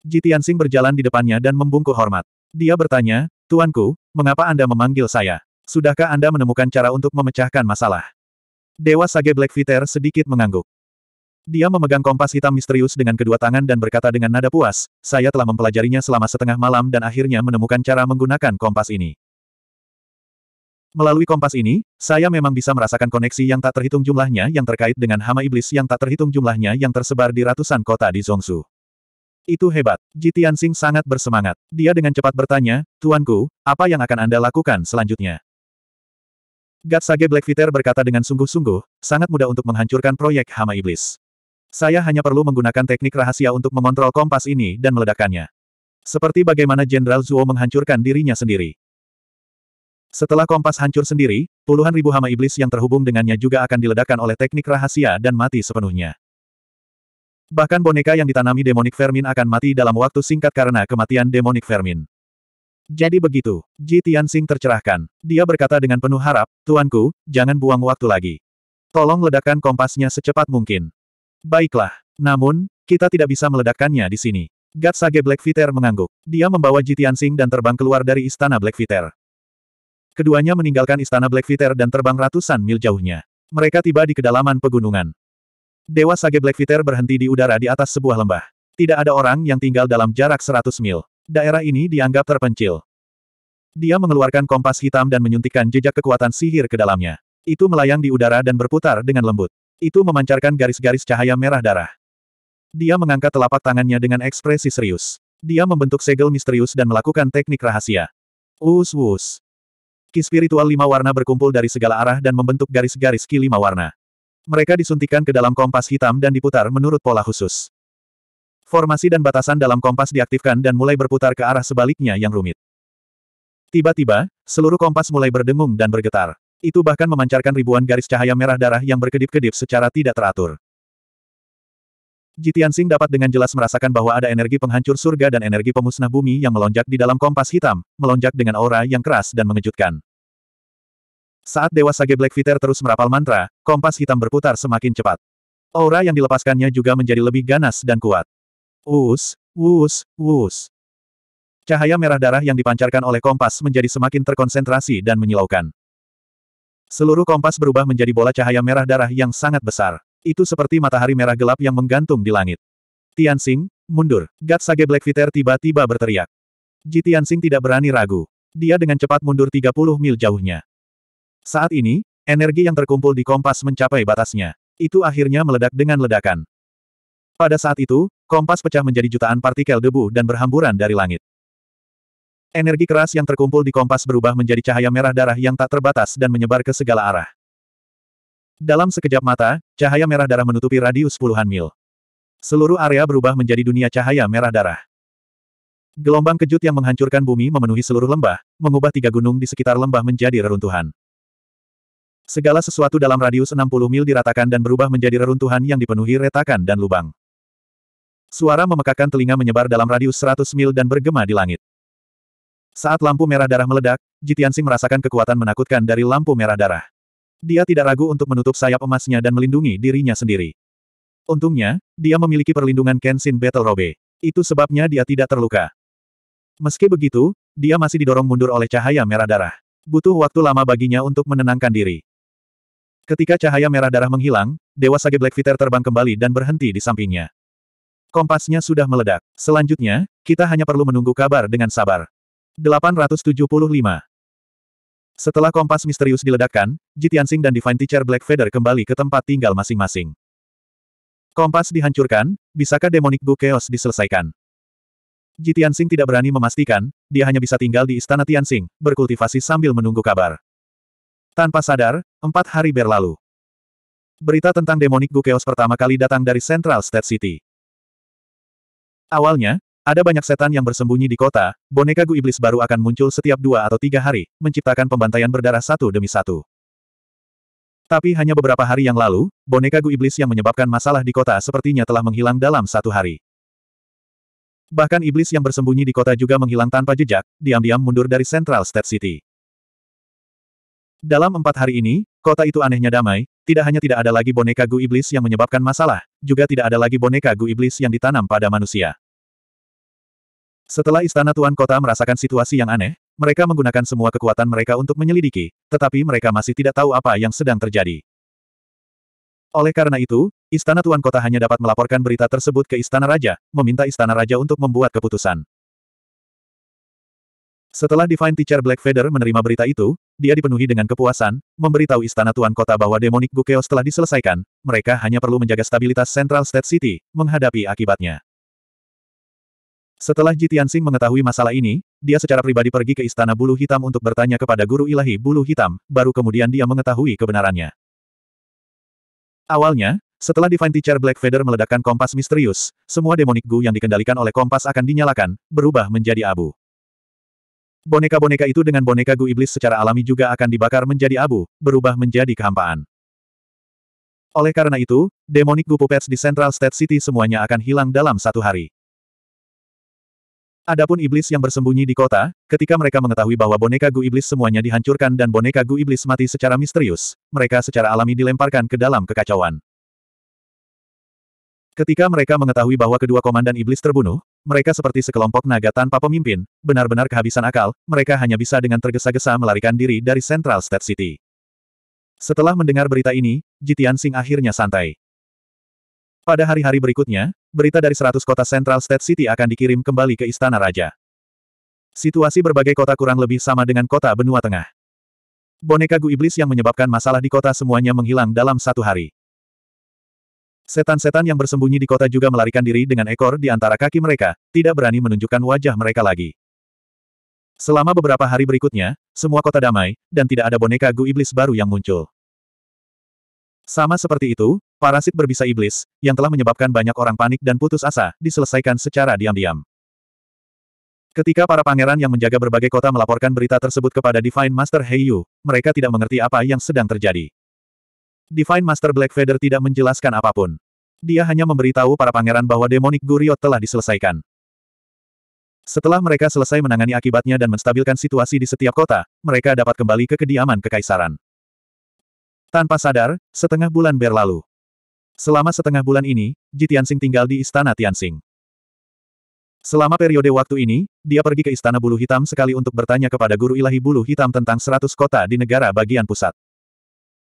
Jitiansing berjalan di depannya dan membungkuk hormat. Dia bertanya, Tuanku, mengapa Anda memanggil saya? Sudahkah Anda menemukan cara untuk memecahkan masalah? Dewa Sage Black Viter sedikit mengangguk. Dia memegang kompas hitam misterius dengan kedua tangan dan berkata dengan nada puas, saya telah mempelajarinya selama setengah malam dan akhirnya menemukan cara menggunakan kompas ini. Melalui kompas ini, saya memang bisa merasakan koneksi yang tak terhitung jumlahnya yang terkait dengan hama iblis yang tak terhitung jumlahnya yang tersebar di ratusan kota di Zongsu. Itu hebat. Jitian Sing sangat bersemangat. Dia dengan cepat bertanya, Tuanku, apa yang akan Anda lakukan selanjutnya? Gatsage Blackfeather berkata dengan sungguh-sungguh, sangat mudah untuk menghancurkan proyek hama iblis. Saya hanya perlu menggunakan teknik rahasia untuk mengontrol kompas ini dan meledakkannya. Seperti bagaimana Jenderal Zuo menghancurkan dirinya sendiri. Setelah kompas hancur sendiri, puluhan ribu hama iblis yang terhubung dengannya juga akan diledakkan oleh teknik rahasia dan mati sepenuhnya. Bahkan boneka yang ditanami demonic vermin akan mati dalam waktu singkat karena kematian demonic vermin. Jadi begitu, Ji Tianxing tercerahkan. Dia berkata dengan penuh harap, Tuanku, jangan buang waktu lagi. Tolong ledakkan kompasnya secepat mungkin. Baiklah, namun, kita tidak bisa meledakkannya di sini. Gatsage Blackfeather mengangguk. Dia membawa Ji Tianxing dan terbang keluar dari istana Blackfeather. Keduanya meninggalkan istana Blackfeather dan terbang ratusan mil jauhnya. Mereka tiba di kedalaman pegunungan. Dewa Sage Black Blackfeather berhenti di udara di atas sebuah lembah. Tidak ada orang yang tinggal dalam jarak 100 mil. Daerah ini dianggap terpencil. Dia mengeluarkan kompas hitam dan menyuntikkan jejak kekuatan sihir ke dalamnya. Itu melayang di udara dan berputar dengan lembut. Itu memancarkan garis-garis cahaya merah darah. Dia mengangkat telapak tangannya dengan ekspresi serius. Dia membentuk segel misterius dan melakukan teknik rahasia. Us-wus. Ki spiritual lima warna berkumpul dari segala arah dan membentuk garis-garis ki lima warna. Mereka disuntikan ke dalam kompas hitam dan diputar menurut pola khusus. Formasi dan batasan dalam kompas diaktifkan dan mulai berputar ke arah sebaliknya yang rumit. Tiba-tiba, seluruh kompas mulai berdengung dan bergetar. Itu bahkan memancarkan ribuan garis cahaya merah darah yang berkedip-kedip secara tidak teratur. Jitian Singh dapat dengan jelas merasakan bahwa ada energi penghancur surga dan energi pemusnah bumi yang melonjak di dalam kompas hitam, melonjak dengan aura yang keras dan mengejutkan. Saat Dewa Sage Black Viter terus merapal mantra, kompas hitam berputar semakin cepat. Aura yang dilepaskannya juga menjadi lebih ganas dan kuat. Wus, wus, wus. Cahaya merah darah yang dipancarkan oleh kompas menjadi semakin terkonsentrasi dan menyilaukan. Seluruh kompas berubah menjadi bola cahaya merah darah yang sangat besar. Itu seperti matahari merah gelap yang menggantung di langit. Tianxing, mundur. Gat Sage Black Viter tiba-tiba berteriak. Ji Tianxing tidak berani ragu. Dia dengan cepat mundur 30 mil jauhnya. Saat ini, energi yang terkumpul di kompas mencapai batasnya. Itu akhirnya meledak dengan ledakan. Pada saat itu, kompas pecah menjadi jutaan partikel debu dan berhamburan dari langit. Energi keras yang terkumpul di kompas berubah menjadi cahaya merah darah yang tak terbatas dan menyebar ke segala arah. Dalam sekejap mata, cahaya merah darah menutupi radius puluhan mil. Seluruh area berubah menjadi dunia cahaya merah darah. Gelombang kejut yang menghancurkan bumi memenuhi seluruh lembah, mengubah tiga gunung di sekitar lembah menjadi reruntuhan. Segala sesuatu dalam radius 60 mil diratakan dan berubah menjadi reruntuhan yang dipenuhi retakan dan lubang. Suara memekakan telinga menyebar dalam radius 100 mil dan bergema di langit. Saat lampu merah darah meledak, Jitiansing merasakan kekuatan menakutkan dari lampu merah darah. Dia tidak ragu untuk menutup sayap emasnya dan melindungi dirinya sendiri. Untungnya, dia memiliki perlindungan Kenshin Battle Robe. Itu sebabnya dia tidak terluka. Meski begitu, dia masih didorong mundur oleh cahaya merah darah. Butuh waktu lama baginya untuk menenangkan diri. Ketika cahaya merah darah menghilang, Dewa Sage Black Fitter terbang kembali dan berhenti di sampingnya. Kompasnya sudah meledak. Selanjutnya, kita hanya perlu menunggu kabar dengan sabar. 875 Setelah kompas misterius diledakkan, Jitiansing dan Divine Teacher Black Feather kembali ke tempat tinggal masing-masing. Kompas dihancurkan, bisakah Demonic Book Chaos diselesaikan? Jitiansing tidak berani memastikan, dia hanya bisa tinggal di istana Tiansing, berkultivasi sambil menunggu kabar. Tanpa sadar, empat hari berlalu. Berita tentang Demonic Bukeos pertama kali datang dari Central State City. Awalnya, ada banyak setan yang bersembunyi di kota, boneka Gu Iblis baru akan muncul setiap dua atau tiga hari, menciptakan pembantaian berdarah satu demi satu. Tapi hanya beberapa hari yang lalu, boneka Gu Iblis yang menyebabkan masalah di kota sepertinya telah menghilang dalam satu hari. Bahkan iblis yang bersembunyi di kota juga menghilang tanpa jejak, diam-diam mundur dari Central State City. Dalam empat hari ini, kota itu anehnya damai, tidak hanya tidak ada lagi boneka Gu Iblis yang menyebabkan masalah, juga tidak ada lagi boneka Gu Iblis yang ditanam pada manusia. Setelah istana Tuan Kota merasakan situasi yang aneh, mereka menggunakan semua kekuatan mereka untuk menyelidiki, tetapi mereka masih tidak tahu apa yang sedang terjadi. Oleh karena itu, istana Tuan Kota hanya dapat melaporkan berita tersebut ke istana raja, meminta istana raja untuk membuat keputusan. Setelah Divine Teacher Black Feather menerima berita itu, dia dipenuhi dengan kepuasan, memberitahu istana tuan kota bahwa Demonic Gukeos telah diselesaikan, mereka hanya perlu menjaga stabilitas Central State City, menghadapi akibatnya. Setelah Jitian Tianxing mengetahui masalah ini, dia secara pribadi pergi ke istana bulu hitam untuk bertanya kepada guru ilahi bulu hitam, baru kemudian dia mengetahui kebenarannya. Awalnya, setelah Divine Teacher Black Feather meledakkan kompas misterius, semua demonik Gu yang dikendalikan oleh kompas akan dinyalakan, berubah menjadi abu. Boneka-boneka itu dengan boneka Gu Iblis secara alami juga akan dibakar menjadi abu, berubah menjadi kehampaan. Oleh karena itu, demonik Gu Puppets di Central State City semuanya akan hilang dalam satu hari. Adapun iblis yang bersembunyi di kota, ketika mereka mengetahui bahwa boneka Gu Iblis semuanya dihancurkan dan boneka Gu Iblis mati secara misterius, mereka secara alami dilemparkan ke dalam kekacauan. Ketika mereka mengetahui bahwa kedua komandan iblis terbunuh, mereka seperti sekelompok naga tanpa pemimpin, benar-benar kehabisan akal, mereka hanya bisa dengan tergesa-gesa melarikan diri dari Central State City. Setelah mendengar berita ini, Jitian Singh akhirnya santai. Pada hari-hari berikutnya, berita dari 100 kota Central State City akan dikirim kembali ke Istana Raja. Situasi berbagai kota kurang lebih sama dengan kota benua tengah. Boneka Gu Iblis yang menyebabkan masalah di kota semuanya menghilang dalam satu hari. Setan-setan yang bersembunyi di kota juga melarikan diri dengan ekor di antara kaki mereka, tidak berani menunjukkan wajah mereka lagi. Selama beberapa hari berikutnya, semua kota damai, dan tidak ada boneka Gu Iblis baru yang muncul. Sama seperti itu, parasit berbisa iblis, yang telah menyebabkan banyak orang panik dan putus asa, diselesaikan secara diam-diam. Ketika para pangeran yang menjaga berbagai kota melaporkan berita tersebut kepada Divine Master Heiyu, mereka tidak mengerti apa yang sedang terjadi. Divine Master Black Feather tidak menjelaskan apapun. Dia hanya memberitahu para pangeran bahwa demonic Guriot telah diselesaikan. Setelah mereka selesai menangani akibatnya dan menstabilkan situasi di setiap kota, mereka dapat kembali ke kediaman kekaisaran. Tanpa sadar, setengah bulan berlalu. Selama setengah bulan ini, Ji Tianxing tinggal di istana Tianxing. Selama periode waktu ini, dia pergi ke istana bulu hitam sekali untuk bertanya kepada guru ilahi bulu hitam tentang seratus kota di negara bagian pusat.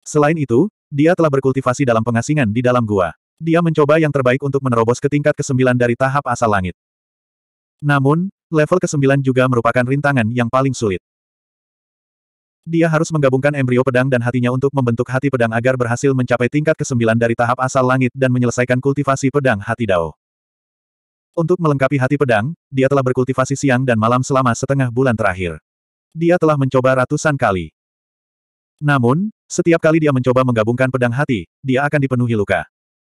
Selain itu, dia telah berkultivasi dalam pengasingan di dalam gua. Dia mencoba yang terbaik untuk menerobos ke tingkat ke-9 dari tahap asal langit. Namun, level ke-9 juga merupakan rintangan yang paling sulit. Dia harus menggabungkan embrio pedang dan hatinya untuk membentuk hati pedang agar berhasil mencapai tingkat ke-9 dari tahap asal langit dan menyelesaikan kultivasi pedang hati Dao. Untuk melengkapi hati pedang, dia telah berkultivasi siang dan malam selama setengah bulan terakhir. Dia telah mencoba ratusan kali. Namun, setiap kali dia mencoba menggabungkan pedang hati, dia akan dipenuhi luka.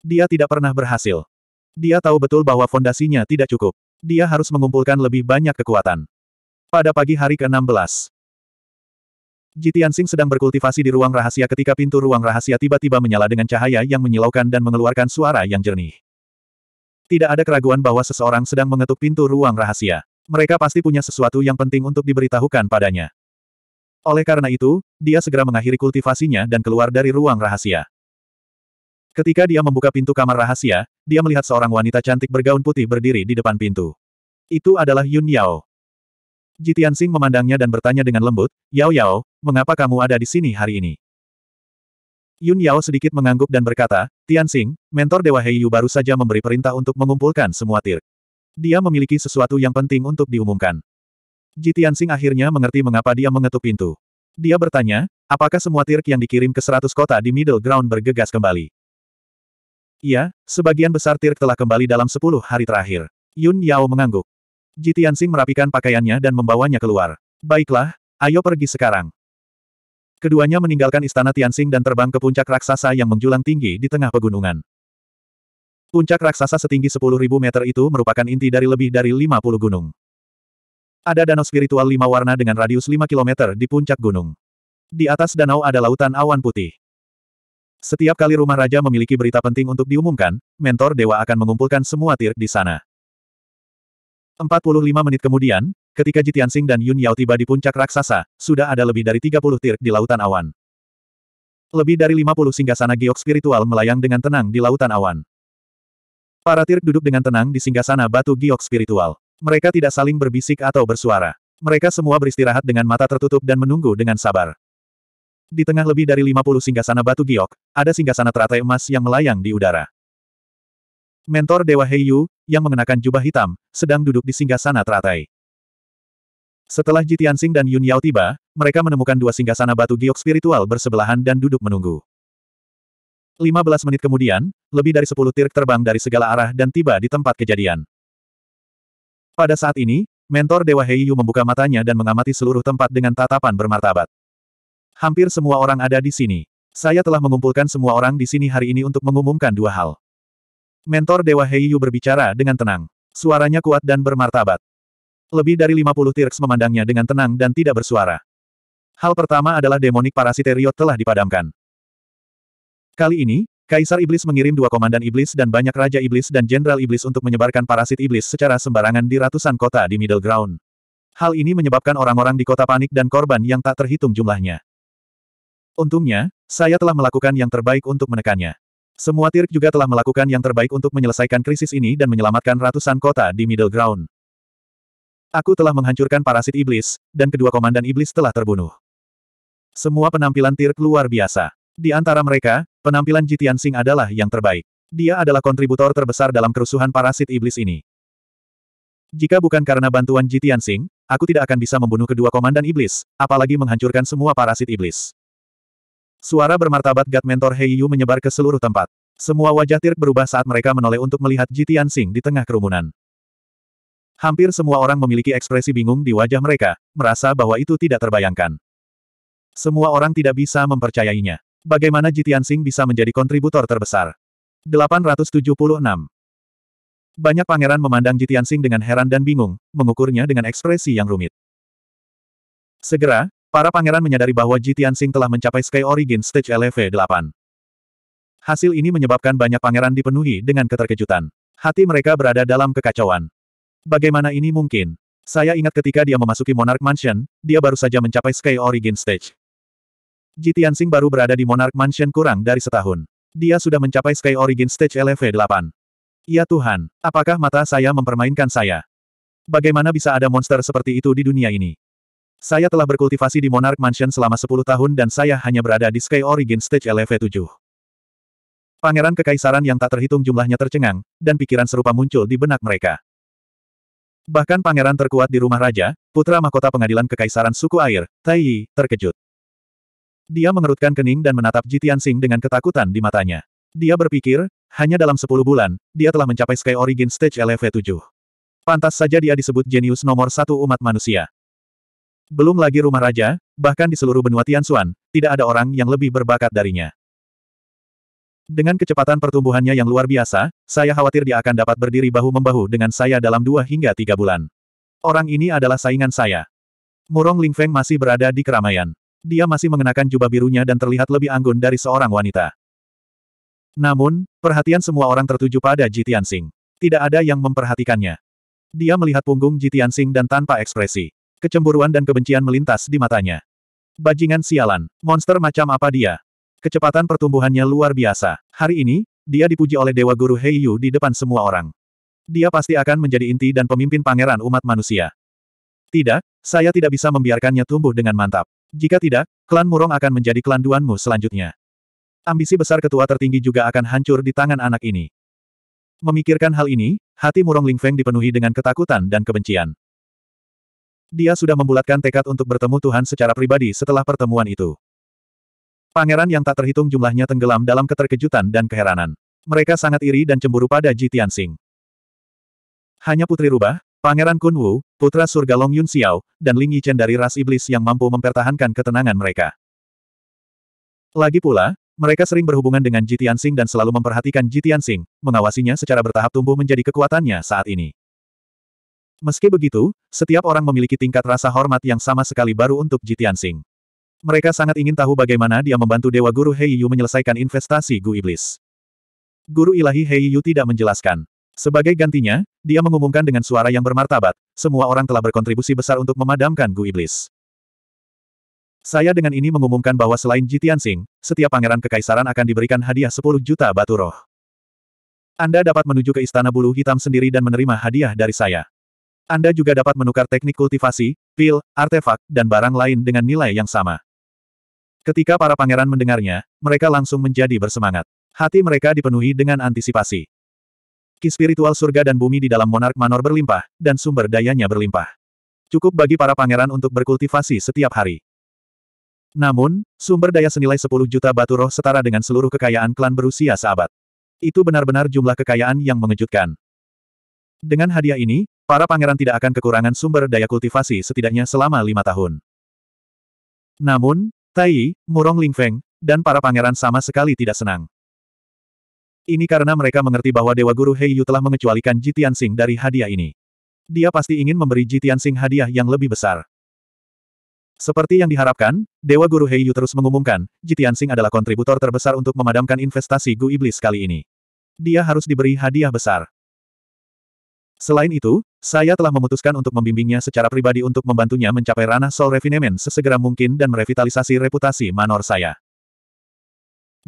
Dia tidak pernah berhasil. Dia tahu betul bahwa fondasinya tidak cukup. Dia harus mengumpulkan lebih banyak kekuatan. Pada pagi hari ke-16, Jitian Sing sedang berkultivasi di ruang rahasia ketika pintu ruang rahasia tiba-tiba menyala dengan cahaya yang menyilaukan dan mengeluarkan suara yang jernih. Tidak ada keraguan bahwa seseorang sedang mengetuk pintu ruang rahasia. Mereka pasti punya sesuatu yang penting untuk diberitahukan padanya. Oleh karena itu, dia segera mengakhiri kultivasinya dan keluar dari ruang rahasia. Ketika dia membuka pintu kamar rahasia, dia melihat seorang wanita cantik bergaun putih berdiri di depan pintu. Itu adalah Yun Yao. Jitian Sing memandangnya dan bertanya dengan lembut, Yao Yao, mengapa kamu ada di sini hari ini? Yun Yao sedikit mengangguk dan berkata, Tianxing, mentor Dewa Hei Yu baru saja memberi perintah untuk mengumpulkan semua tir. Dia memiliki sesuatu yang penting untuk diumumkan. Ji Tianxing akhirnya mengerti mengapa dia mengetuk pintu. Dia bertanya, apakah semua tirk yang dikirim ke seratus kota di Middle Ground bergegas kembali? Iya, sebagian besar tirk telah kembali dalam sepuluh hari terakhir. Yun Yao mengangguk. Ji Tianxing merapikan pakaiannya dan membawanya keluar. Baiklah, ayo pergi sekarang. Keduanya meninggalkan istana Tianxing dan terbang ke puncak raksasa yang menjulang tinggi di tengah pegunungan. Puncak raksasa setinggi 10.000 meter itu merupakan inti dari lebih dari 50 gunung. Ada danau spiritual lima warna dengan radius lima kilometer di puncak gunung. Di atas danau ada lautan awan putih. Setiap kali rumah raja memiliki berita penting untuk diumumkan, mentor dewa akan mengumpulkan semua tir di sana. 45 menit kemudian, ketika Jitian Sing dan Yun Yao tiba di puncak raksasa, sudah ada lebih dari 30 tir di lautan awan. Lebih dari 50 singgasana giok spiritual melayang dengan tenang di lautan awan. Para tir duduk dengan tenang di singgasana batu giok spiritual. Mereka tidak saling berbisik atau bersuara. Mereka semua beristirahat dengan mata tertutup dan menunggu dengan sabar. Di tengah lebih dari 50 singgasana batu giok, ada singgasana teratai emas yang melayang di udara. Mentor Dewa Heiyu, yang mengenakan jubah hitam, sedang duduk di singgasana teratai. Setelah Jitiansing dan Yun Yao tiba, mereka menemukan dua singgasana batu giok spiritual bersebelahan dan duduk menunggu. 15 menit kemudian, lebih dari 10 tirk terbang dari segala arah dan tiba di tempat kejadian. Pada saat ini, mentor Dewa Heiyu membuka matanya dan mengamati seluruh tempat dengan tatapan bermartabat. Hampir semua orang ada di sini. Saya telah mengumpulkan semua orang di sini hari ini untuk mengumumkan dua hal. Mentor Dewa Heiyu berbicara dengan tenang. Suaranya kuat dan bermartabat. Lebih dari 50 Tirks memandangnya dengan tenang dan tidak bersuara. Hal pertama adalah demonik parasiteriot telah dipadamkan. Kali ini, Kaisar Iblis mengirim dua komandan Iblis dan banyak Raja Iblis dan Jenderal Iblis untuk menyebarkan parasit Iblis secara sembarangan di ratusan kota di Middle Ground. Hal ini menyebabkan orang-orang di kota panik dan korban yang tak terhitung jumlahnya. Untungnya, saya telah melakukan yang terbaik untuk menekannya. Semua Tirk juga telah melakukan yang terbaik untuk menyelesaikan krisis ini dan menyelamatkan ratusan kota di Middle Ground. Aku telah menghancurkan parasit Iblis, dan kedua komandan Iblis telah terbunuh. Semua penampilan Tirk luar biasa. Di antara mereka, penampilan Jitian Sing adalah yang terbaik. Dia adalah kontributor terbesar dalam kerusuhan parasit iblis ini. Jika bukan karena bantuan Jitian Sing, aku tidak akan bisa membunuh kedua komandan iblis, apalagi menghancurkan semua parasit iblis. Suara bermartabat God Mentor Hei Yu menyebar ke seluruh tempat. Semua wajah Tirk berubah saat mereka menoleh untuk melihat Jitian Sing di tengah kerumunan. Hampir semua orang memiliki ekspresi bingung di wajah mereka, merasa bahwa itu tidak terbayangkan. Semua orang tidak bisa mempercayainya. Bagaimana Jitian Sing bisa menjadi kontributor terbesar? 876. Banyak pangeran memandang Jitian Sing dengan heran dan bingung, mengukurnya dengan ekspresi yang rumit. Segera, para pangeran menyadari bahwa Jitian Sing telah mencapai Sky Origin Stage LV 8. Hasil ini menyebabkan banyak pangeran dipenuhi dengan keterkejutan. Hati mereka berada dalam kekacauan. Bagaimana ini mungkin? Saya ingat ketika dia memasuki Monarch Mansion, dia baru saja mencapai Sky Origin Stage. Ji Tianxing baru berada di Monarch Mansion kurang dari setahun. Dia sudah mencapai Sky Origin Stage LV8. Ya Tuhan, apakah mata saya mempermainkan saya? Bagaimana bisa ada monster seperti itu di dunia ini? Saya telah berkultivasi di Monarch Mansion selama 10 tahun dan saya hanya berada di Sky Origin Stage LV7. Pangeran kekaisaran yang tak terhitung jumlahnya tercengang, dan pikiran serupa muncul di benak mereka. Bahkan pangeran terkuat di rumah raja, putra mahkota pengadilan kekaisaran suku air, Tai Yi, terkejut. Dia mengerutkan kening dan menatap Jitian Sing dengan ketakutan di matanya. Dia berpikir, hanya dalam 10 bulan, dia telah mencapai Sky Origin Stage LV7. Pantas saja dia disebut jenius nomor satu umat manusia. Belum lagi rumah raja, bahkan di seluruh benua Tianxuan, tidak ada orang yang lebih berbakat darinya. Dengan kecepatan pertumbuhannya yang luar biasa, saya khawatir dia akan dapat berdiri bahu-membahu dengan saya dalam dua hingga tiga bulan. Orang ini adalah saingan saya. Murong Lingfeng masih berada di keramaian. Dia masih mengenakan jubah birunya dan terlihat lebih anggun dari seorang wanita. Namun, perhatian semua orang tertuju pada Ji Tianxing. Tidak ada yang memperhatikannya. Dia melihat punggung Ji Tianxing dan tanpa ekspresi. Kecemburuan dan kebencian melintas di matanya. Bajingan sialan, monster macam apa dia? Kecepatan pertumbuhannya luar biasa. Hari ini, dia dipuji oleh Dewa Guru Heiyu di depan semua orang. Dia pasti akan menjadi inti dan pemimpin pangeran umat manusia. Tidak, saya tidak bisa membiarkannya tumbuh dengan mantap. Jika tidak, klan Murong akan menjadi klan Duanmu selanjutnya. Ambisi besar ketua tertinggi juga akan hancur di tangan anak ini. Memikirkan hal ini, hati Murong Ling Feng dipenuhi dengan ketakutan dan kebencian. Dia sudah membulatkan tekad untuk bertemu Tuhan secara pribadi setelah pertemuan itu. Pangeran yang tak terhitung jumlahnya tenggelam dalam keterkejutan dan keheranan. Mereka sangat iri dan cemburu pada Ji Tianxing. Hanya putri rubah, Pangeran Kunwu, putra surga Long Yun Xiao, dan Ling Yichen dari ras iblis yang mampu mempertahankan ketenangan mereka. Lagi pula, mereka sering berhubungan dengan Jitian Sing dan selalu memperhatikan Jitian Sing, mengawasinya secara bertahap tumbuh menjadi kekuatannya saat ini. Meski begitu, setiap orang memiliki tingkat rasa hormat yang sama sekali baru untuk Jitian Sing. Mereka sangat ingin tahu bagaimana dia membantu Dewa Guru Yu menyelesaikan investasi Gu Iblis. Guru Ilahi Yu tidak menjelaskan. Sebagai gantinya, dia mengumumkan dengan suara yang bermartabat, semua orang telah berkontribusi besar untuk memadamkan Gu Iblis. Saya dengan ini mengumumkan bahwa selain Jitian Sing, setiap pangeran kekaisaran akan diberikan hadiah 10 juta batu roh. Anda dapat menuju ke Istana Bulu Hitam sendiri dan menerima hadiah dari saya. Anda juga dapat menukar teknik kultivasi, pil, artefak, dan barang lain dengan nilai yang sama. Ketika para pangeran mendengarnya, mereka langsung menjadi bersemangat. Hati mereka dipenuhi dengan antisipasi. Ki spiritual surga dan bumi di dalam monark manor berlimpah, dan sumber dayanya berlimpah. Cukup bagi para pangeran untuk berkultivasi setiap hari. Namun, sumber daya senilai 10 juta batu roh setara dengan seluruh kekayaan klan berusia seabad. Itu benar-benar jumlah kekayaan yang mengejutkan. Dengan hadiah ini, para pangeran tidak akan kekurangan sumber daya kultivasi setidaknya selama lima tahun. Namun, Tai, Murong Lingfeng, dan para pangeran sama sekali tidak senang. Ini karena mereka mengerti bahwa Dewa Guru Heiyu telah mengecualikan Jitian Sing dari hadiah ini. Dia pasti ingin memberi Jitian Sing hadiah yang lebih besar. Seperti yang diharapkan, Dewa Guru Heiyu terus mengumumkan, Jitian Sing adalah kontributor terbesar untuk memadamkan investasi Gu Iblis kali ini. Dia harus diberi hadiah besar. Selain itu, saya telah memutuskan untuk membimbingnya secara pribadi untuk membantunya mencapai ranah Soul Refinement sesegera mungkin dan merevitalisasi reputasi Manor saya.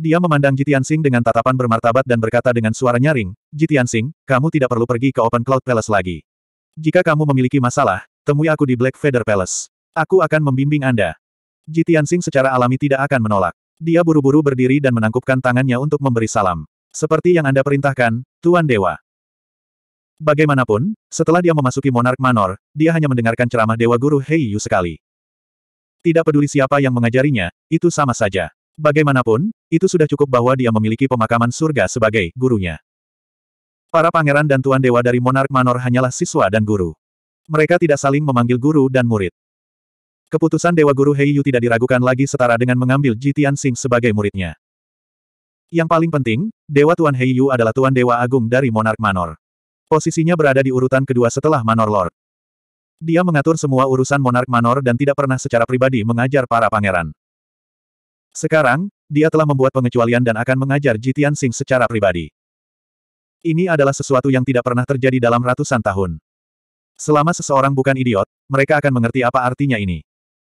Dia memandang Jitian Sing dengan tatapan bermartabat dan berkata dengan suara nyaring, Jitian Sing, kamu tidak perlu pergi ke Open Cloud Palace lagi. Jika kamu memiliki masalah, temui aku di Black Feather Palace. Aku akan membimbing Anda. Jitian Sing secara alami tidak akan menolak. Dia buru-buru berdiri dan menangkupkan tangannya untuk memberi salam. Seperti yang Anda perintahkan, Tuan Dewa. Bagaimanapun, setelah dia memasuki Monarch Manor, dia hanya mendengarkan ceramah Dewa Guru Hei Yu sekali. Tidak peduli siapa yang mengajarinya, itu sama saja. Bagaimanapun, itu sudah cukup bahwa dia memiliki pemakaman surga sebagai gurunya. Para pangeran dan tuan dewa dari Monark Manor hanyalah siswa dan guru. Mereka tidak saling memanggil guru dan murid. Keputusan Dewa Guru Heiyu tidak diragukan lagi setara dengan mengambil Jitian Sing sebagai muridnya. Yang paling penting, Dewa Tuan Heiyu adalah Tuan Dewa Agung dari Monark Manor. Posisinya berada di urutan kedua setelah Manor Lord. Dia mengatur semua urusan Monark Manor dan tidak pernah secara pribadi mengajar para pangeran. Sekarang, dia telah membuat pengecualian dan akan mengajar Jitian Sing secara pribadi. Ini adalah sesuatu yang tidak pernah terjadi dalam ratusan tahun. Selama seseorang bukan idiot, mereka akan mengerti apa artinya ini.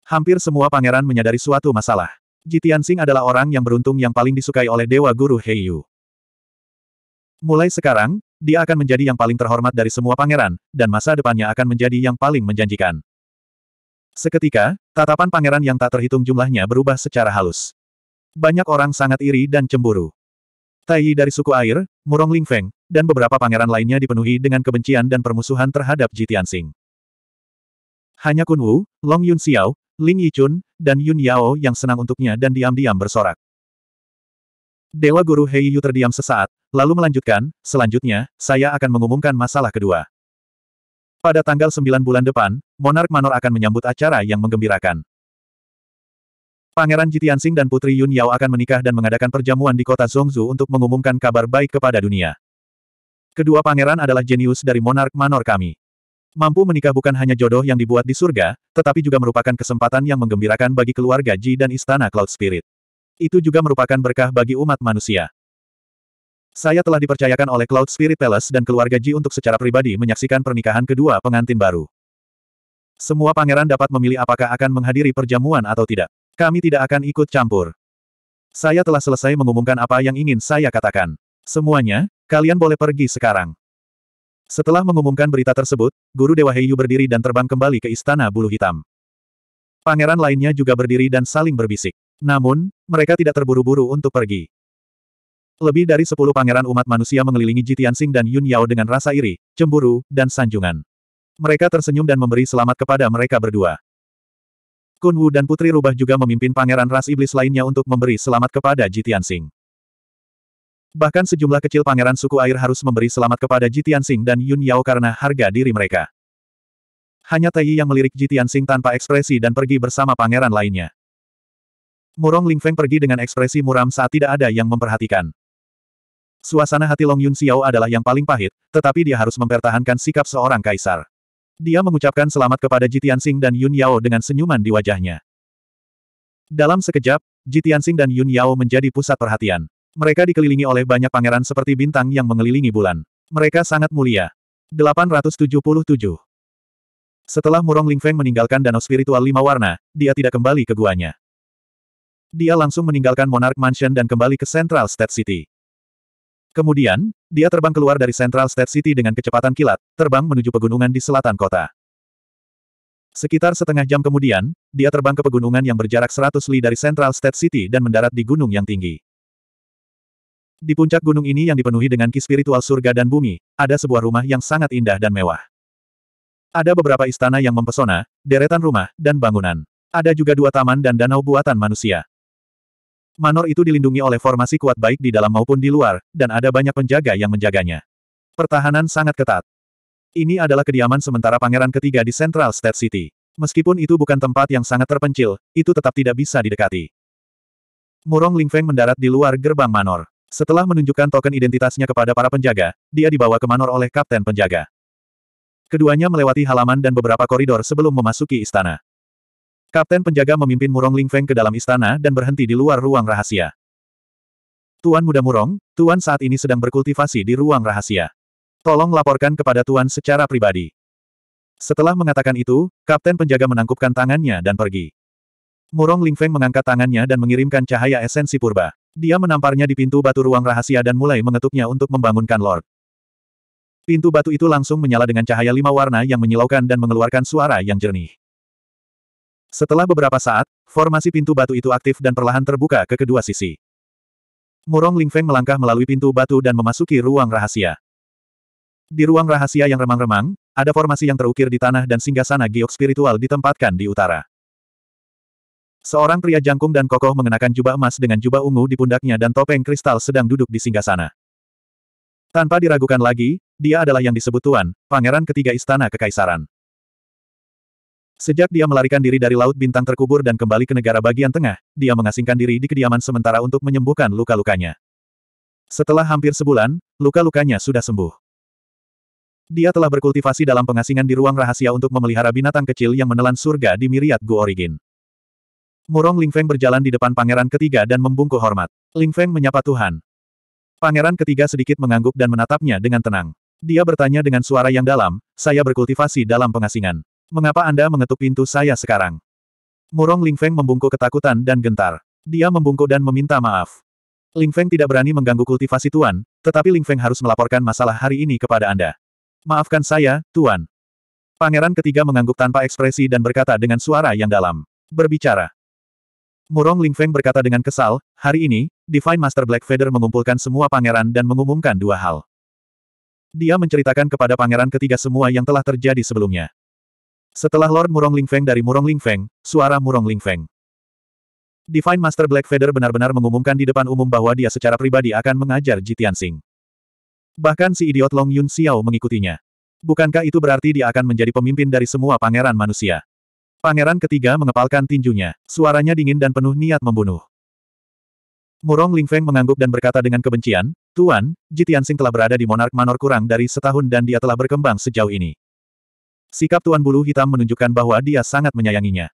Hampir semua pangeran menyadari suatu masalah. Jitian Sing adalah orang yang beruntung yang paling disukai oleh Dewa Guru Heiyu. Mulai sekarang, dia akan menjadi yang paling terhormat dari semua pangeran, dan masa depannya akan menjadi yang paling menjanjikan. Seketika, tatapan pangeran yang tak terhitung jumlahnya berubah secara halus. Banyak orang sangat iri dan cemburu. Tai dari suku air, Murong Ling Feng, dan beberapa pangeran lainnya dipenuhi dengan kebencian dan permusuhan terhadap Ji Tianxing. Hanya Kun Wu, Long Yun Xiao, Ling Yichun, dan Yun Yao yang senang untuknya dan diam-diam bersorak. Dewa Guru Hei Yu terdiam sesaat, lalu melanjutkan, selanjutnya, saya akan mengumumkan masalah kedua. Pada tanggal 9 bulan depan, Monark Manor akan menyambut acara yang menggembirakan. Pangeran Jitiansing dan Putri Yun Yao akan menikah dan mengadakan perjamuan di kota Zhongzhu untuk mengumumkan kabar baik kepada dunia. Kedua pangeran adalah jenius dari Monark Manor kami. Mampu menikah bukan hanya jodoh yang dibuat di surga, tetapi juga merupakan kesempatan yang menggembirakan bagi keluarga Ji dan Istana Cloud Spirit. Itu juga merupakan berkah bagi umat manusia. Saya telah dipercayakan oleh Cloud Spirit Palace dan keluarga Ji untuk secara pribadi menyaksikan pernikahan kedua pengantin baru. Semua pangeran dapat memilih apakah akan menghadiri perjamuan atau tidak. Kami tidak akan ikut campur. Saya telah selesai mengumumkan apa yang ingin saya katakan. Semuanya, kalian boleh pergi sekarang. Setelah mengumumkan berita tersebut, Guru Dewa Heiyu berdiri dan terbang kembali ke Istana Bulu Hitam. Pangeran lainnya juga berdiri dan saling berbisik. Namun, mereka tidak terburu-buru untuk pergi. Lebih dari sepuluh pangeran umat manusia mengelilingi Jitiansing dan Yun Yao dengan rasa iri, cemburu, dan sanjungan. Mereka tersenyum dan memberi selamat kepada mereka berdua. Kun Wu dan Putri Rubah juga memimpin pangeran ras iblis lainnya untuk memberi selamat kepada Jitiansing. Bahkan sejumlah kecil pangeran suku air harus memberi selamat kepada Jitiansing dan Yun Yao karena harga diri mereka. Hanya Tai yang melirik Jitiansing tanpa ekspresi dan pergi bersama pangeran lainnya. Murong Lingfeng pergi dengan ekspresi muram saat tidak ada yang memperhatikan. Suasana hati Long Yun Xiao adalah yang paling pahit, tetapi dia harus mempertahankan sikap seorang kaisar. Dia mengucapkan selamat kepada Tianxing dan Yun Yao dengan senyuman di wajahnya. Dalam sekejap, Tianxing dan Yun Yao menjadi pusat perhatian. Mereka dikelilingi oleh banyak pangeran seperti bintang yang mengelilingi bulan. Mereka sangat mulia. 877 Setelah Murong Lingfeng meninggalkan danau spiritual lima warna, dia tidak kembali ke guanya. Dia langsung meninggalkan Monarch Mansion dan kembali ke Central State City. Kemudian, dia terbang keluar dari Central State City dengan kecepatan kilat, terbang menuju pegunungan di selatan kota. Sekitar setengah jam kemudian, dia terbang ke pegunungan yang berjarak 100 li dari Central State City dan mendarat di gunung yang tinggi. Di puncak gunung ini yang dipenuhi dengan ki spiritual surga dan bumi, ada sebuah rumah yang sangat indah dan mewah. Ada beberapa istana yang mempesona, deretan rumah, dan bangunan. Ada juga dua taman dan danau buatan manusia. Manor itu dilindungi oleh formasi kuat baik di dalam maupun di luar, dan ada banyak penjaga yang menjaganya. Pertahanan sangat ketat. Ini adalah kediaman sementara pangeran ketiga di Central State City. Meskipun itu bukan tempat yang sangat terpencil, itu tetap tidak bisa didekati. Murong Lingfeng mendarat di luar gerbang Manor. Setelah menunjukkan token identitasnya kepada para penjaga, dia dibawa ke Manor oleh Kapten Penjaga. Keduanya melewati halaman dan beberapa koridor sebelum memasuki istana. Kapten penjaga memimpin Murong Ling Feng ke dalam istana dan berhenti di luar ruang rahasia. Tuan Muda Murong, Tuan saat ini sedang berkultivasi di ruang rahasia. Tolong laporkan kepada Tuan secara pribadi. Setelah mengatakan itu, Kapten penjaga menangkupkan tangannya dan pergi. Murong Ling Feng mengangkat tangannya dan mengirimkan cahaya esensi purba. Dia menamparnya di pintu batu ruang rahasia dan mulai mengetuknya untuk membangunkan Lord. Pintu batu itu langsung menyala dengan cahaya lima warna yang menyilaukan dan mengeluarkan suara yang jernih. Setelah beberapa saat, formasi pintu batu itu aktif dan perlahan terbuka ke kedua sisi. Murong Lingfeng melangkah melalui pintu batu dan memasuki ruang rahasia. Di ruang rahasia yang remang-remang, ada formasi yang terukir di tanah dan singgah sana giok spiritual ditempatkan di utara. Seorang pria jangkung dan kokoh mengenakan jubah emas dengan jubah ungu di pundaknya dan topeng kristal sedang duduk di singgah sana. Tanpa diragukan lagi, dia adalah yang disebut Tuan, pangeran ketiga istana kekaisaran. Sejak dia melarikan diri dari Laut Bintang Terkubur dan kembali ke negara bagian tengah, dia mengasingkan diri di kediaman sementara untuk menyembuhkan luka-lukanya. Setelah hampir sebulan, luka-lukanya sudah sembuh. Dia telah berkultivasi dalam pengasingan di ruang rahasia untuk memelihara binatang kecil yang menelan surga di Miriat Gu Origin. Murong Feng berjalan di depan pangeran ketiga dan membungkuk hormat. Ling Feng menyapa Tuhan. Pangeran ketiga sedikit mengangguk dan menatapnya dengan tenang. Dia bertanya dengan suara yang dalam, saya berkultivasi dalam pengasingan. Mengapa Anda mengetuk pintu saya sekarang? Murong Ling Feng membungkuk ketakutan dan gentar. Dia membungkuk dan meminta maaf. Ling Feng tidak berani mengganggu kultivasi Tuan, tetapi Ling Feng harus melaporkan masalah hari ini kepada Anda. Maafkan saya, Tuan. Pangeran ketiga mengangguk tanpa ekspresi dan berkata dengan suara yang dalam. Berbicara. Murong Ling Feng berkata dengan kesal, hari ini, Divine Master Black Feather mengumpulkan semua pangeran dan mengumumkan dua hal. Dia menceritakan kepada pangeran ketiga semua yang telah terjadi sebelumnya. Setelah Lord Murong Lingfeng dari Murong Lingfeng, suara Murong Lingfeng. Divine Master Black Feather benar-benar mengumumkan di depan umum bahwa dia secara pribadi akan mengajar Jitian Sing. Bahkan si idiot Long Yun Xiao mengikutinya. Bukankah itu berarti dia akan menjadi pemimpin dari semua pangeran manusia? Pangeran ketiga mengepalkan tinjunya, suaranya dingin dan penuh niat membunuh. Murong Lingfeng mengangguk dan berkata dengan kebencian, Tuan, Jitian Sing telah berada di monark manor kurang dari setahun dan dia telah berkembang sejauh ini. Sikap Tuan Bulu Hitam menunjukkan bahwa dia sangat menyayanginya.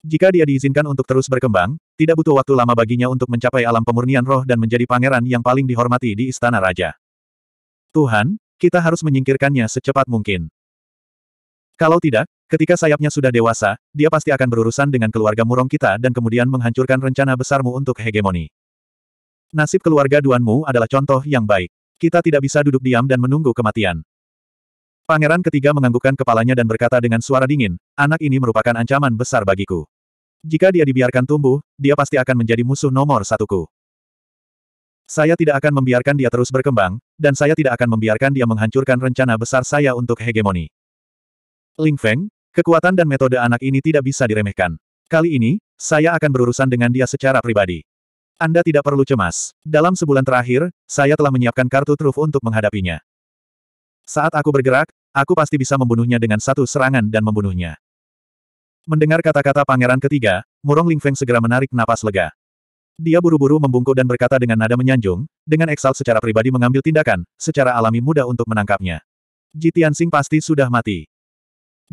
Jika dia diizinkan untuk terus berkembang, tidak butuh waktu lama baginya untuk mencapai alam pemurnian roh dan menjadi pangeran yang paling dihormati di Istana Raja. Tuhan, kita harus menyingkirkannya secepat mungkin. Kalau tidak, ketika sayapnya sudah dewasa, dia pasti akan berurusan dengan keluarga murong kita dan kemudian menghancurkan rencana besarmu untuk hegemoni. Nasib keluarga Duanmu adalah contoh yang baik. Kita tidak bisa duduk diam dan menunggu kematian. Pangeran ketiga menganggukkan kepalanya dan berkata dengan suara dingin, anak ini merupakan ancaman besar bagiku. Jika dia dibiarkan tumbuh, dia pasti akan menjadi musuh nomor satuku. Saya tidak akan membiarkan dia terus berkembang, dan saya tidak akan membiarkan dia menghancurkan rencana besar saya untuk hegemoni. Ling Feng, kekuatan dan metode anak ini tidak bisa diremehkan. Kali ini, saya akan berurusan dengan dia secara pribadi. Anda tidak perlu cemas. Dalam sebulan terakhir, saya telah menyiapkan kartu truf untuk menghadapinya. Saat aku bergerak, aku pasti bisa membunuhnya dengan satu serangan dan membunuhnya. Mendengar kata-kata pangeran ketiga, Murong Lingfeng segera menarik napas lega. Dia buru-buru membungkuk dan berkata dengan nada menyanjung, dengan Exalt secara pribadi mengambil tindakan, secara alami mudah untuk menangkapnya. Jitian Sing pasti sudah mati.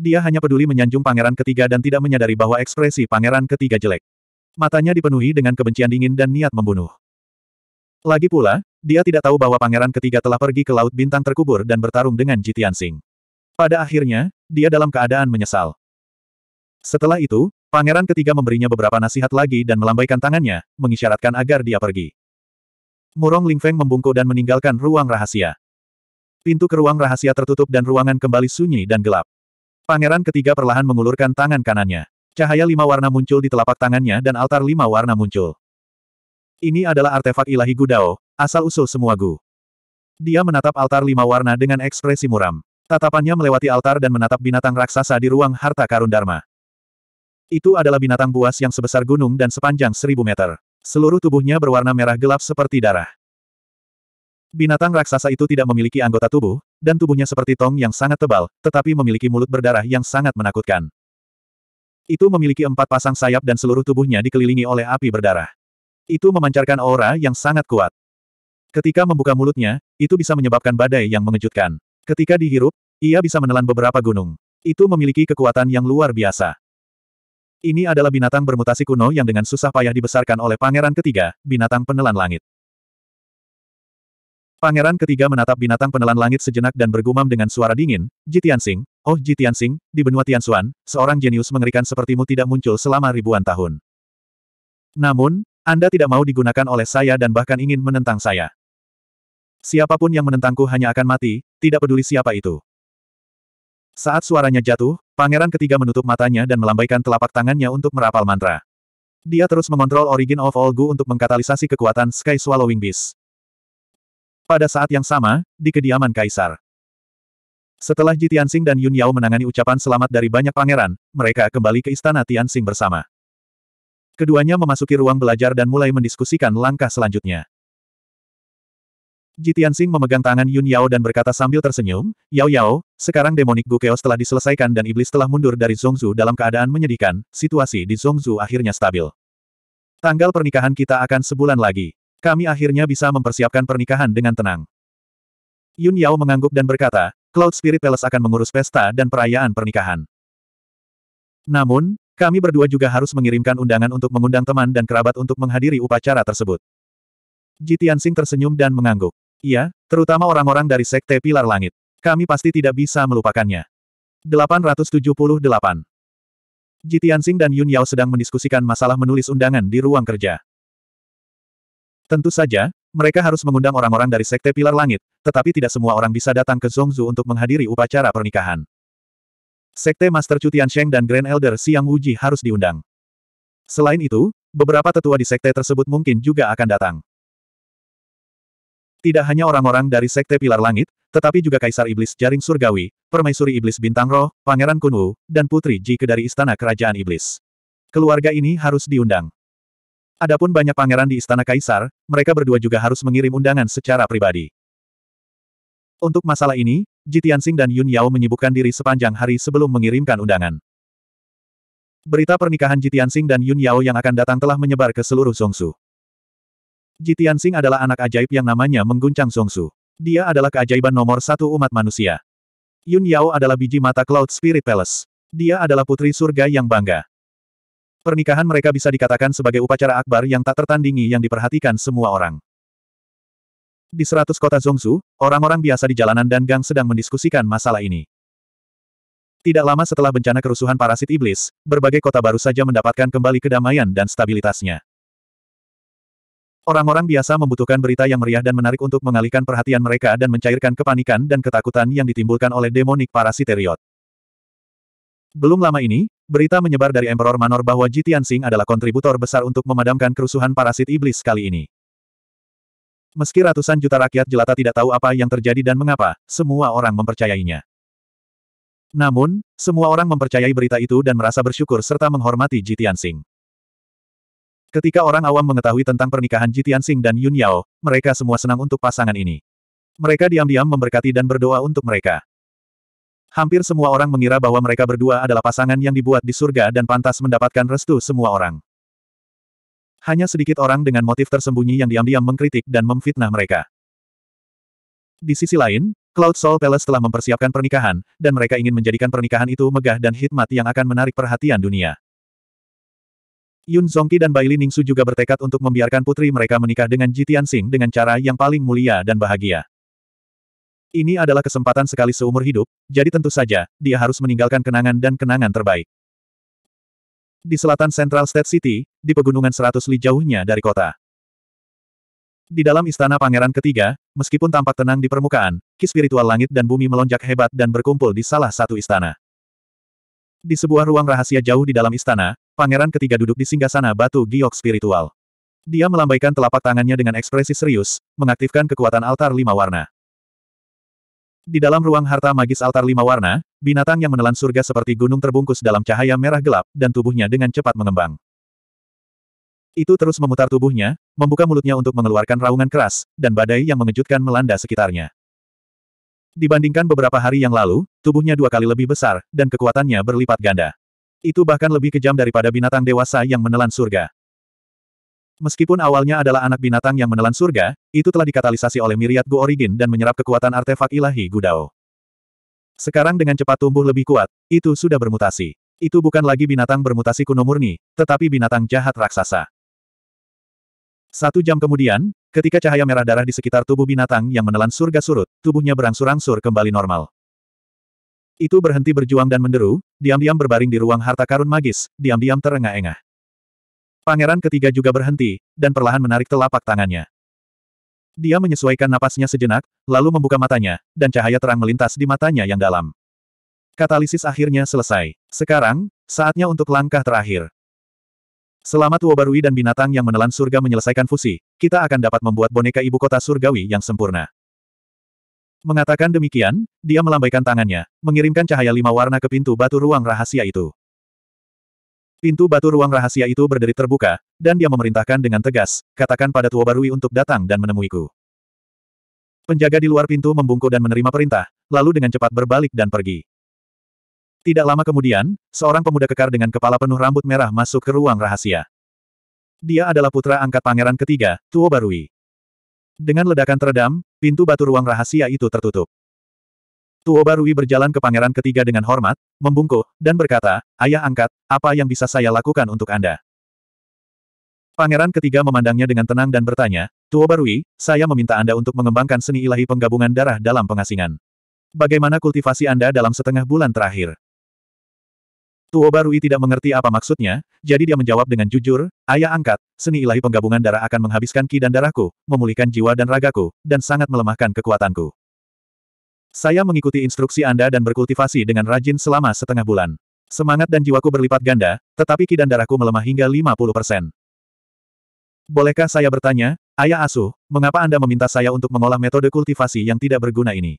Dia hanya peduli menyanjung pangeran ketiga dan tidak menyadari bahwa ekspresi pangeran ketiga jelek. Matanya dipenuhi dengan kebencian dingin dan niat membunuh. Lagi pula, dia tidak tahu bahwa pangeran ketiga telah pergi ke Laut Bintang Terkubur dan bertarung dengan Jitian Sing. Pada akhirnya, dia dalam keadaan menyesal. Setelah itu, pangeran ketiga memberinya beberapa nasihat lagi dan melambaikan tangannya, mengisyaratkan agar dia pergi. Murong Lingfeng membungkuk dan meninggalkan ruang rahasia. Pintu ke ruang rahasia tertutup dan ruangan kembali sunyi dan gelap. Pangeran ketiga perlahan mengulurkan tangan kanannya. Cahaya lima warna muncul di telapak tangannya dan altar lima warna muncul. Ini adalah artefak ilahi Gudao, asal-usul semua Gu. Dia menatap altar lima warna dengan ekspresi muram. Tatapannya melewati altar dan menatap binatang raksasa di ruang harta karun Dharma. Itu adalah binatang buas yang sebesar gunung dan sepanjang seribu meter. Seluruh tubuhnya berwarna merah gelap seperti darah. Binatang raksasa itu tidak memiliki anggota tubuh, dan tubuhnya seperti tong yang sangat tebal, tetapi memiliki mulut berdarah yang sangat menakutkan. Itu memiliki empat pasang sayap dan seluruh tubuhnya dikelilingi oleh api berdarah. Itu memancarkan aura yang sangat kuat. Ketika membuka mulutnya, itu bisa menyebabkan badai yang mengejutkan. Ketika dihirup, ia bisa menelan beberapa gunung. Itu memiliki kekuatan yang luar biasa. Ini adalah binatang bermutasi kuno yang dengan susah payah dibesarkan oleh pangeran ketiga, binatang penelan langit. Pangeran ketiga menatap binatang penelan langit sejenak dan bergumam dengan suara dingin, Jitiansing, oh Jitiansing, di benua Tianxuan, seorang jenius mengerikan sepertimu tidak muncul selama ribuan tahun. Namun, anda tidak mau digunakan oleh saya dan bahkan ingin menentang saya. Siapapun yang menentangku hanya akan mati, tidak peduli siapa itu. Saat suaranya jatuh, pangeran ketiga menutup matanya dan melambaikan telapak tangannya untuk merapal mantra. Dia terus mengontrol Origin of All Gu untuk mengkatalisasi kekuatan Sky Swallowing Beast. Pada saat yang sama, di kediaman Kaisar. Setelah Ji Tianxing dan Yun Yao menangani ucapan selamat dari banyak pangeran, mereka kembali ke istana Tianxing bersama. Keduanya memasuki ruang belajar dan mulai mendiskusikan langkah selanjutnya. Jitian Sing memegang tangan Yun Yao dan berkata sambil tersenyum, Yao Yao, sekarang demonik Gukeos telah diselesaikan dan iblis telah mundur dari Zongzu dalam keadaan menyedihkan, situasi di Zongzu akhirnya stabil. Tanggal pernikahan kita akan sebulan lagi. Kami akhirnya bisa mempersiapkan pernikahan dengan tenang. Yun Yao mengangguk dan berkata, Cloud Spirit Palace akan mengurus pesta dan perayaan pernikahan. Namun, kami berdua juga harus mengirimkan undangan untuk mengundang teman dan kerabat untuk menghadiri upacara tersebut. Jitiansing tersenyum dan mengangguk. Iya, terutama orang-orang dari Sekte Pilar Langit. Kami pasti tidak bisa melupakannya. 878 Jitiansing dan Yun Yao sedang mendiskusikan masalah menulis undangan di ruang kerja. Tentu saja, mereka harus mengundang orang-orang dari Sekte Pilar Langit, tetapi tidak semua orang bisa datang ke Zhongzu untuk menghadiri upacara pernikahan. Sekte Master Chu Sheng dan Grand Elder Siang Wuji harus diundang. Selain itu, beberapa tetua di sekte tersebut mungkin juga akan datang. Tidak hanya orang-orang dari Sekte Pilar Langit, tetapi juga Kaisar Iblis Jaring Surgawi, Permaisuri Iblis Bintang Roh, Pangeran Kunwu, dan Putri Jike dari Istana Kerajaan Iblis. Keluarga ini harus diundang. Adapun banyak pangeran di Istana Kaisar, mereka berdua juga harus mengirim undangan secara pribadi. Untuk masalah ini, Jitiansing dan Yun Yao menyibukkan diri sepanjang hari sebelum mengirimkan undangan. Berita pernikahan Jitiansing dan Yun Yao yang akan datang telah menyebar ke seluruh Songsu. Jitiansing adalah anak ajaib yang namanya mengguncang Songsu. Dia adalah keajaiban nomor satu umat manusia. Yun Yao adalah biji mata Cloud Spirit Palace. Dia adalah putri surga yang bangga. Pernikahan mereka bisa dikatakan sebagai upacara akbar yang tak tertandingi yang diperhatikan semua orang. Di seratus kota Zongsu, orang-orang biasa di jalanan dan gang sedang mendiskusikan masalah ini. Tidak lama setelah bencana kerusuhan parasit iblis, berbagai kota baru saja mendapatkan kembali kedamaian dan stabilitasnya. Orang-orang biasa membutuhkan berita yang meriah dan menarik untuk mengalihkan perhatian mereka dan mencairkan kepanikan dan ketakutan yang ditimbulkan oleh demonik parasiteriot. Belum lama ini, berita menyebar dari Emperor Manor bahwa Jitian Singh adalah kontributor besar untuk memadamkan kerusuhan parasit iblis kali ini. Meski ratusan juta rakyat jelata tidak tahu apa yang terjadi dan mengapa, semua orang mempercayainya. Namun, semua orang mempercayai berita itu dan merasa bersyukur serta menghormati Jitian Sing. Ketika orang awam mengetahui tentang pernikahan Jitian Sing dan Yun Yao, mereka semua senang untuk pasangan ini. Mereka diam-diam memberkati dan berdoa untuk mereka. Hampir semua orang mengira bahwa mereka berdua adalah pasangan yang dibuat di surga dan pantas mendapatkan restu semua orang. Hanya sedikit orang dengan motif tersembunyi yang diam-diam mengkritik dan memfitnah mereka. Di sisi lain, Cloud Soul Palace telah mempersiapkan pernikahan, dan mereka ingin menjadikan pernikahan itu megah dan hikmat yang akan menarik perhatian dunia. Yun Zongki dan Baili Ningsu juga bertekad untuk membiarkan putri mereka menikah dengan Ji Tianxing dengan cara yang paling mulia dan bahagia. Ini adalah kesempatan sekali seumur hidup, jadi tentu saja, dia harus meninggalkan kenangan dan kenangan terbaik di selatan Central State City, di pegunungan 100 li jauhnya dari kota. Di dalam istana pangeran ketiga, meskipun tampak tenang di permukaan, ki spiritual langit dan bumi melonjak hebat dan berkumpul di salah satu istana. Di sebuah ruang rahasia jauh di dalam istana, pangeran ketiga duduk di singgasana batu giok spiritual. Dia melambaikan telapak tangannya dengan ekspresi serius, mengaktifkan kekuatan altar lima warna. Di dalam ruang harta magis altar lima warna, binatang yang menelan surga seperti gunung terbungkus dalam cahaya merah gelap, dan tubuhnya dengan cepat mengembang. Itu terus memutar tubuhnya, membuka mulutnya untuk mengeluarkan raungan keras, dan badai yang mengejutkan melanda sekitarnya. Dibandingkan beberapa hari yang lalu, tubuhnya dua kali lebih besar, dan kekuatannya berlipat ganda. Itu bahkan lebih kejam daripada binatang dewasa yang menelan surga. Meskipun awalnya adalah anak binatang yang menelan surga, itu telah dikatalisasi oleh miriat Gu Origin dan menyerap kekuatan artefak ilahi Gudao. Sekarang dengan cepat tumbuh lebih kuat, itu sudah bermutasi. Itu bukan lagi binatang bermutasi kuno murni, tetapi binatang jahat raksasa. Satu jam kemudian, ketika cahaya merah darah di sekitar tubuh binatang yang menelan surga surut, tubuhnya berangsur-angsur kembali normal. Itu berhenti berjuang dan menderu, diam-diam berbaring di ruang harta karun magis, diam-diam terengah-engah. Pangeran ketiga juga berhenti, dan perlahan menarik telapak tangannya. Dia menyesuaikan napasnya sejenak, lalu membuka matanya, dan cahaya terang melintas di matanya yang dalam. Katalisis akhirnya selesai. Sekarang, saatnya untuk langkah terakhir. Selama Tua dan binatang yang menelan surga menyelesaikan fusi, kita akan dapat membuat boneka ibu kota surgawi yang sempurna. Mengatakan demikian, dia melambaikan tangannya, mengirimkan cahaya lima warna ke pintu batu ruang rahasia itu. Pintu batu ruang rahasia itu berderit terbuka, dan dia memerintahkan dengan tegas, katakan pada Tuo Barui untuk datang dan menemuiku. Penjaga di luar pintu membungkuk dan menerima perintah, lalu dengan cepat berbalik dan pergi. Tidak lama kemudian, seorang pemuda kekar dengan kepala penuh rambut merah masuk ke ruang rahasia. Dia adalah putra angkat pangeran ketiga, Tuo Barui. Dengan ledakan teredam, pintu batu ruang rahasia itu tertutup. Barui berjalan ke pangeran ketiga dengan hormat, membungkuk, dan berkata, Ayah angkat, apa yang bisa saya lakukan untuk Anda? Pangeran ketiga memandangnya dengan tenang dan bertanya, Barui, saya meminta Anda untuk mengembangkan seni ilahi penggabungan darah dalam pengasingan. Bagaimana kultivasi Anda dalam setengah bulan terakhir? Barui tidak mengerti apa maksudnya, jadi dia menjawab dengan jujur, Ayah angkat, seni ilahi penggabungan darah akan menghabiskan ki dan darahku, memulihkan jiwa dan ragaku, dan sangat melemahkan kekuatanku. Saya mengikuti instruksi Anda dan berkultivasi dengan rajin selama setengah bulan. Semangat dan jiwaku berlipat ganda, tetapi ki dan darahku melemah hingga 50%. Bolehkah saya bertanya, Ayah Asuh, mengapa Anda meminta saya untuk mengolah metode kultivasi yang tidak berguna ini?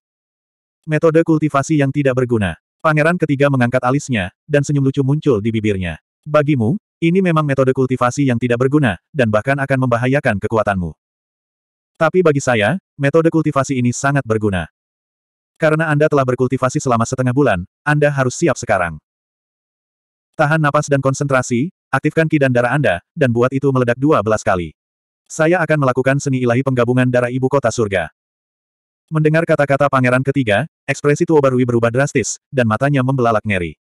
Metode kultivasi yang tidak berguna. Pangeran ketiga mengangkat alisnya, dan senyum lucu muncul di bibirnya. Bagimu, ini memang metode kultivasi yang tidak berguna, dan bahkan akan membahayakan kekuatanmu. Tapi bagi saya, metode kultivasi ini sangat berguna. Karena Anda telah berkultivasi selama setengah bulan, Anda harus siap sekarang. Tahan napas dan konsentrasi, aktifkan ki dan darah Anda, dan buat itu meledak 12 kali. Saya akan melakukan seni ilahi penggabungan darah ibu kota surga. Mendengar kata-kata pangeran ketiga, ekspresi barui berubah drastis, dan matanya membelalak ngeri.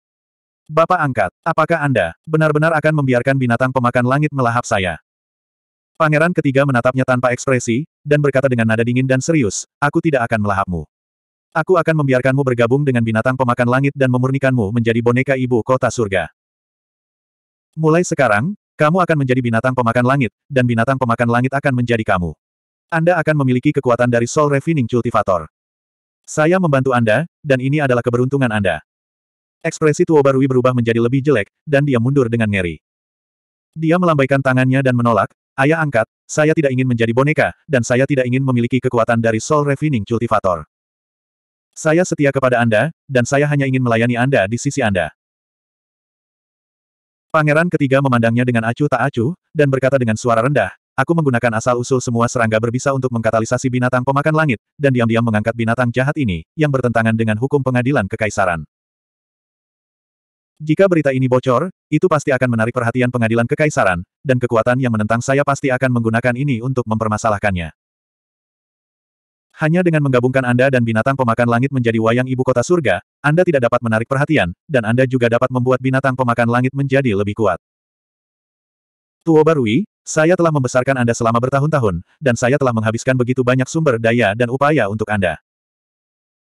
Bapak angkat, apakah Anda benar-benar akan membiarkan binatang pemakan langit melahap saya? Pangeran ketiga menatapnya tanpa ekspresi, dan berkata dengan nada dingin dan serius, aku tidak akan melahapmu. Aku akan membiarkanmu bergabung dengan binatang pemakan langit dan memurnikanmu menjadi boneka ibu kota surga. Mulai sekarang, kamu akan menjadi binatang pemakan langit, dan binatang pemakan langit akan menjadi kamu. Anda akan memiliki kekuatan dari Soul Refining Cultivator. Saya membantu Anda, dan ini adalah keberuntungan Anda. Ekspresi Tuo Barui berubah menjadi lebih jelek, dan dia mundur dengan ngeri. Dia melambaikan tangannya dan menolak, Ayah angkat, saya tidak ingin menjadi boneka, dan saya tidak ingin memiliki kekuatan dari Soul Refining Cultivator. Saya setia kepada Anda, dan saya hanya ingin melayani Anda di sisi Anda. Pangeran ketiga memandangnya dengan acuh tak acuh, dan berkata dengan suara rendah, Aku menggunakan asal-usul semua serangga berbisa untuk mengkatalisasi binatang pemakan langit, dan diam-diam mengangkat binatang jahat ini, yang bertentangan dengan hukum pengadilan kekaisaran. Jika berita ini bocor, itu pasti akan menarik perhatian pengadilan kekaisaran, dan kekuatan yang menentang saya pasti akan menggunakan ini untuk mempermasalahkannya. Hanya dengan menggabungkan Anda dan binatang pemakan langit menjadi wayang ibu kota surga, Anda tidak dapat menarik perhatian, dan Anda juga dapat membuat binatang pemakan langit menjadi lebih kuat. Tuo Barui, saya telah membesarkan Anda selama bertahun-tahun, dan saya telah menghabiskan begitu banyak sumber daya dan upaya untuk Anda.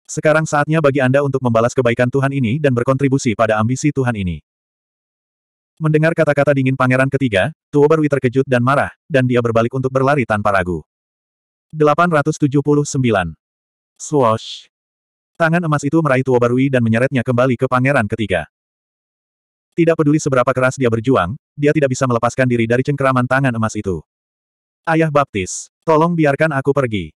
Sekarang saatnya bagi Anda untuk membalas kebaikan Tuhan ini dan berkontribusi pada ambisi Tuhan ini. Mendengar kata-kata dingin pangeran ketiga, Tuo Barui terkejut dan marah, dan dia berbalik untuk berlari tanpa ragu. 879. Swoosh. Tangan emas itu meraih Tuo Barui dan menyeretnya kembali ke pangeran ketiga. Tidak peduli seberapa keras dia berjuang, dia tidak bisa melepaskan diri dari cengkeraman tangan emas itu. Ayah Baptis, tolong biarkan aku pergi.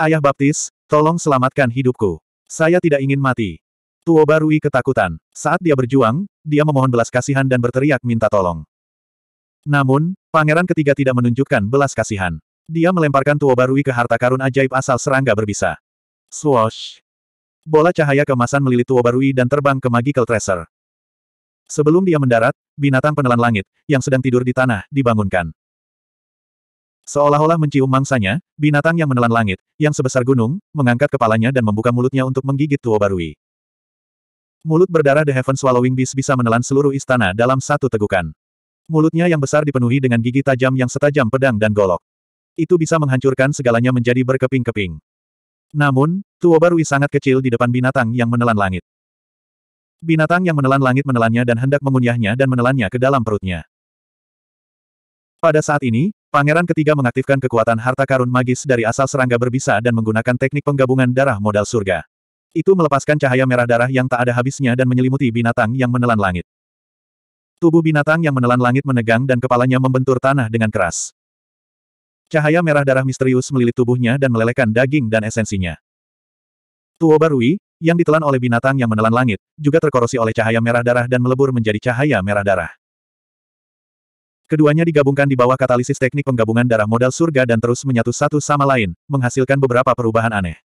Ayah Baptis, tolong selamatkan hidupku. Saya tidak ingin mati. Tuo Barui ketakutan. Saat dia berjuang, dia memohon belas kasihan dan berteriak minta tolong. Namun, pangeran ketiga tidak menunjukkan belas kasihan. Dia melemparkan Tuobarui ke harta karun ajaib asal serangga berbisa. Swoosh! Bola cahaya kemasan melilit Tuobarui dan terbang ke Magical Treasure. Sebelum dia mendarat, binatang penelan langit, yang sedang tidur di tanah, dibangunkan. Seolah-olah mencium mangsanya, binatang yang menelan langit, yang sebesar gunung, mengangkat kepalanya dan membuka mulutnya untuk menggigit Tuobarui. Mulut berdarah The Heaven Swallowing Beast bisa menelan seluruh istana dalam satu tegukan. Mulutnya yang besar dipenuhi dengan gigi tajam yang setajam pedang dan golok itu bisa menghancurkan segalanya menjadi berkeping-keping. Namun, Tuobarui sangat kecil di depan binatang yang menelan langit. Binatang yang menelan langit menelannya dan hendak mengunyahnya dan menelannya ke dalam perutnya. Pada saat ini, pangeran ketiga mengaktifkan kekuatan harta karun magis dari asal serangga berbisa dan menggunakan teknik penggabungan darah modal surga. Itu melepaskan cahaya merah darah yang tak ada habisnya dan menyelimuti binatang yang menelan langit. Tubuh binatang yang menelan langit menegang dan kepalanya membentur tanah dengan keras. Cahaya merah darah misterius melilit tubuhnya dan melelehkan daging dan esensinya. Tuo Barui, yang ditelan oleh binatang yang menelan langit, juga terkorosi oleh cahaya merah darah dan melebur menjadi cahaya merah darah. Keduanya digabungkan di bawah katalisis teknik penggabungan darah modal surga dan terus menyatu satu sama lain, menghasilkan beberapa perubahan aneh.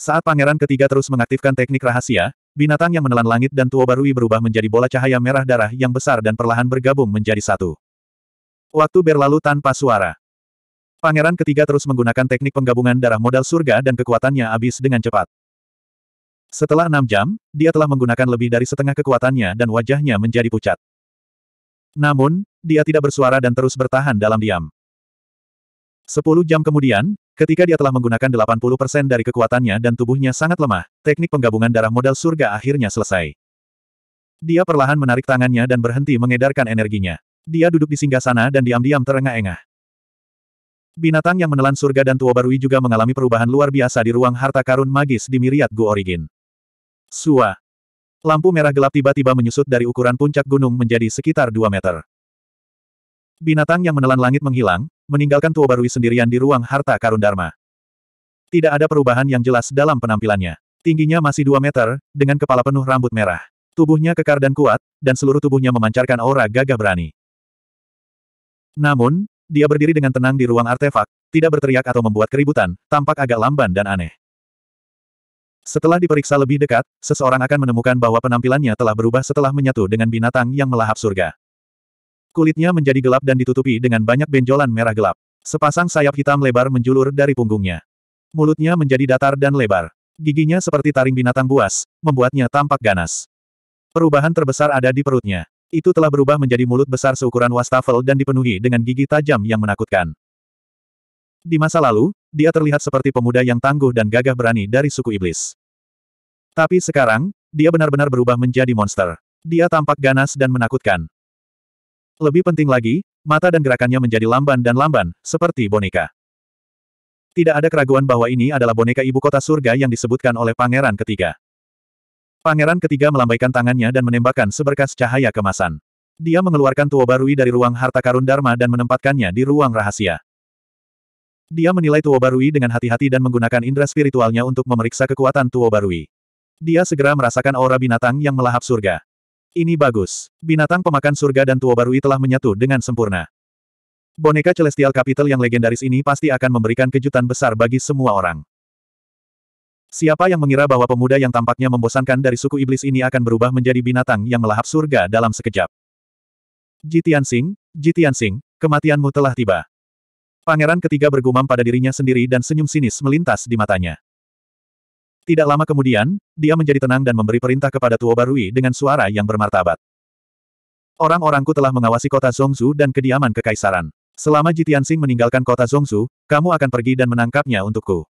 Saat pangeran ketiga terus mengaktifkan teknik rahasia, binatang yang menelan langit dan Tuo Barui berubah menjadi bola cahaya merah darah yang besar dan perlahan bergabung menjadi satu. Waktu berlalu tanpa suara. Pangeran ketiga terus menggunakan teknik penggabungan darah modal surga dan kekuatannya habis dengan cepat. Setelah enam jam, dia telah menggunakan lebih dari setengah kekuatannya dan wajahnya menjadi pucat. Namun, dia tidak bersuara dan terus bertahan dalam diam. Sepuluh jam kemudian, ketika dia telah menggunakan 80% dari kekuatannya dan tubuhnya sangat lemah, teknik penggabungan darah modal surga akhirnya selesai. Dia perlahan menarik tangannya dan berhenti mengedarkan energinya. Dia duduk di singgah sana dan diam-diam terengah-engah. Binatang yang menelan surga dan tua barui juga mengalami perubahan luar biasa di ruang harta karun magis di Miriat Gu Origin. Sua. Lampu merah gelap tiba-tiba menyusut dari ukuran puncak gunung menjadi sekitar 2 meter. Binatang yang menelan langit menghilang, meninggalkan tua barui sendirian di ruang harta karun Dharma. Tidak ada perubahan yang jelas dalam penampilannya. Tingginya masih 2 meter, dengan kepala penuh rambut merah. Tubuhnya kekar dan kuat, dan seluruh tubuhnya memancarkan aura gagah berani. Namun, dia berdiri dengan tenang di ruang artefak, tidak berteriak atau membuat keributan, tampak agak lamban dan aneh. Setelah diperiksa lebih dekat, seseorang akan menemukan bahwa penampilannya telah berubah setelah menyatu dengan binatang yang melahap surga. Kulitnya menjadi gelap dan ditutupi dengan banyak benjolan merah gelap. Sepasang sayap hitam lebar menjulur dari punggungnya. Mulutnya menjadi datar dan lebar. Giginya seperti taring binatang buas, membuatnya tampak ganas. Perubahan terbesar ada di perutnya. Itu telah berubah menjadi mulut besar seukuran wastafel dan dipenuhi dengan gigi tajam yang menakutkan. Di masa lalu, dia terlihat seperti pemuda yang tangguh dan gagah berani dari suku iblis. Tapi sekarang, dia benar-benar berubah menjadi monster. Dia tampak ganas dan menakutkan. Lebih penting lagi, mata dan gerakannya menjadi lamban dan lamban, seperti boneka. Tidak ada keraguan bahwa ini adalah boneka ibu kota surga yang disebutkan oleh pangeran ketiga. Pangeran ketiga melambaikan tangannya dan menembakkan seberkas cahaya kemasan. Dia mengeluarkan Tuo Barui dari ruang harta karun Dharma dan menempatkannya di ruang rahasia. Dia menilai Tuo Barui dengan hati-hati dan menggunakan indera spiritualnya untuk memeriksa kekuatan Tuo Barui. Dia segera merasakan aura binatang yang melahap surga. Ini bagus. Binatang pemakan surga dan Tuo Barui telah menyatu dengan sempurna. Boneka Celestial Capital yang legendaris ini pasti akan memberikan kejutan besar bagi semua orang. Siapa yang mengira bahwa pemuda yang tampaknya membosankan dari suku iblis ini akan berubah menjadi binatang yang melahap surga dalam sekejap? Jitian Sing, Jitian Sing, kematianmu telah tiba. Pangeran ketiga bergumam pada dirinya sendiri dan senyum sinis melintas di matanya. Tidak lama kemudian, dia menjadi tenang dan memberi perintah kepada Tuo Barui dengan suara yang bermartabat. Orang-orangku telah mengawasi kota Zongzu dan kediaman kekaisaran. Selama Jitian Jitiansing meninggalkan kota Zongzu, kamu akan pergi dan menangkapnya untukku.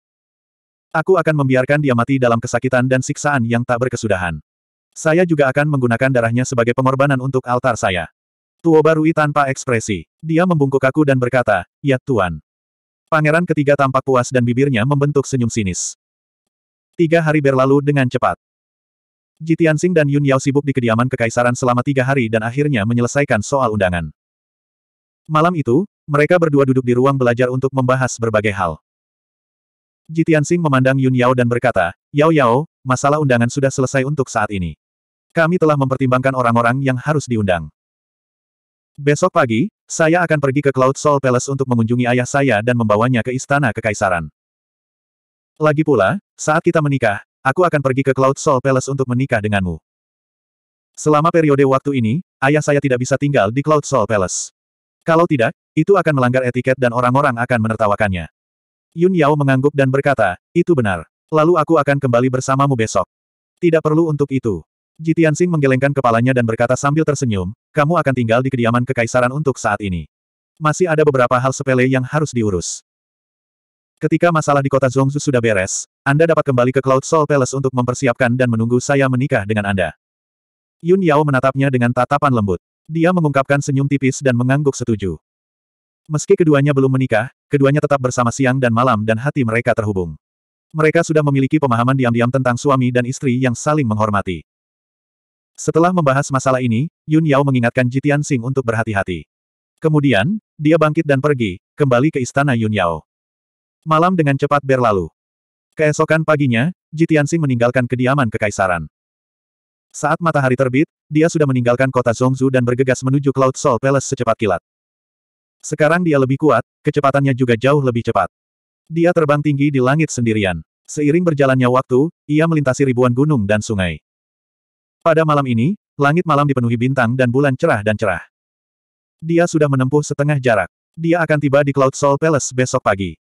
Aku akan membiarkan dia mati dalam kesakitan dan siksaan yang tak berkesudahan. Saya juga akan menggunakan darahnya sebagai pengorbanan untuk altar saya. Tuo Barui tanpa ekspresi. Dia membungkuk aku dan berkata, Ya Tuan. Pangeran ketiga tampak puas dan bibirnya membentuk senyum sinis. Tiga hari berlalu dengan cepat. Ji Tianxing dan Yun Yao sibuk di kediaman kekaisaran selama tiga hari dan akhirnya menyelesaikan soal undangan. Malam itu, mereka berdua duduk di ruang belajar untuk membahas berbagai hal. Jitian Sing memandang Yun Yao dan berkata, Yao Yao, masalah undangan sudah selesai untuk saat ini. Kami telah mempertimbangkan orang-orang yang harus diundang. Besok pagi, saya akan pergi ke Cloud Soul Palace untuk mengunjungi ayah saya dan membawanya ke Istana Kekaisaran. Lagi pula, saat kita menikah, aku akan pergi ke Cloud Soul Palace untuk menikah denganmu. Selama periode waktu ini, ayah saya tidak bisa tinggal di Cloud Soul Palace. Kalau tidak, itu akan melanggar etiket dan orang-orang akan menertawakannya. Yun Yao mengangguk dan berkata, itu benar. Lalu aku akan kembali bersamamu besok. Tidak perlu untuk itu. Jitian Sing menggelengkan kepalanya dan berkata sambil tersenyum, kamu akan tinggal di kediaman kekaisaran untuk saat ini. Masih ada beberapa hal sepele yang harus diurus. Ketika masalah di kota Zhongzhu sudah beres, Anda dapat kembali ke Cloud Soul Palace untuk mempersiapkan dan menunggu saya menikah dengan Anda. Yun Yao menatapnya dengan tatapan lembut. Dia mengungkapkan senyum tipis dan mengangguk setuju. Meski keduanya belum menikah, keduanya tetap bersama siang dan malam dan hati mereka terhubung. Mereka sudah memiliki pemahaman diam-diam tentang suami dan istri yang saling menghormati. Setelah membahas masalah ini, Yun Yao mengingatkan Jitian Sing untuk berhati-hati. Kemudian, dia bangkit dan pergi, kembali ke istana Yun Yao. Malam dengan cepat berlalu. Keesokan paginya, Jitian Sing meninggalkan kediaman kekaisaran. Saat matahari terbit, dia sudah meninggalkan kota Zhongzhu dan bergegas menuju Cloud Soul Palace secepat kilat. Sekarang dia lebih kuat, kecepatannya juga jauh lebih cepat. Dia terbang tinggi di langit sendirian. Seiring berjalannya waktu, ia melintasi ribuan gunung dan sungai. Pada malam ini, langit malam dipenuhi bintang dan bulan cerah dan cerah. Dia sudah menempuh setengah jarak. Dia akan tiba di Cloud Soul Palace besok pagi.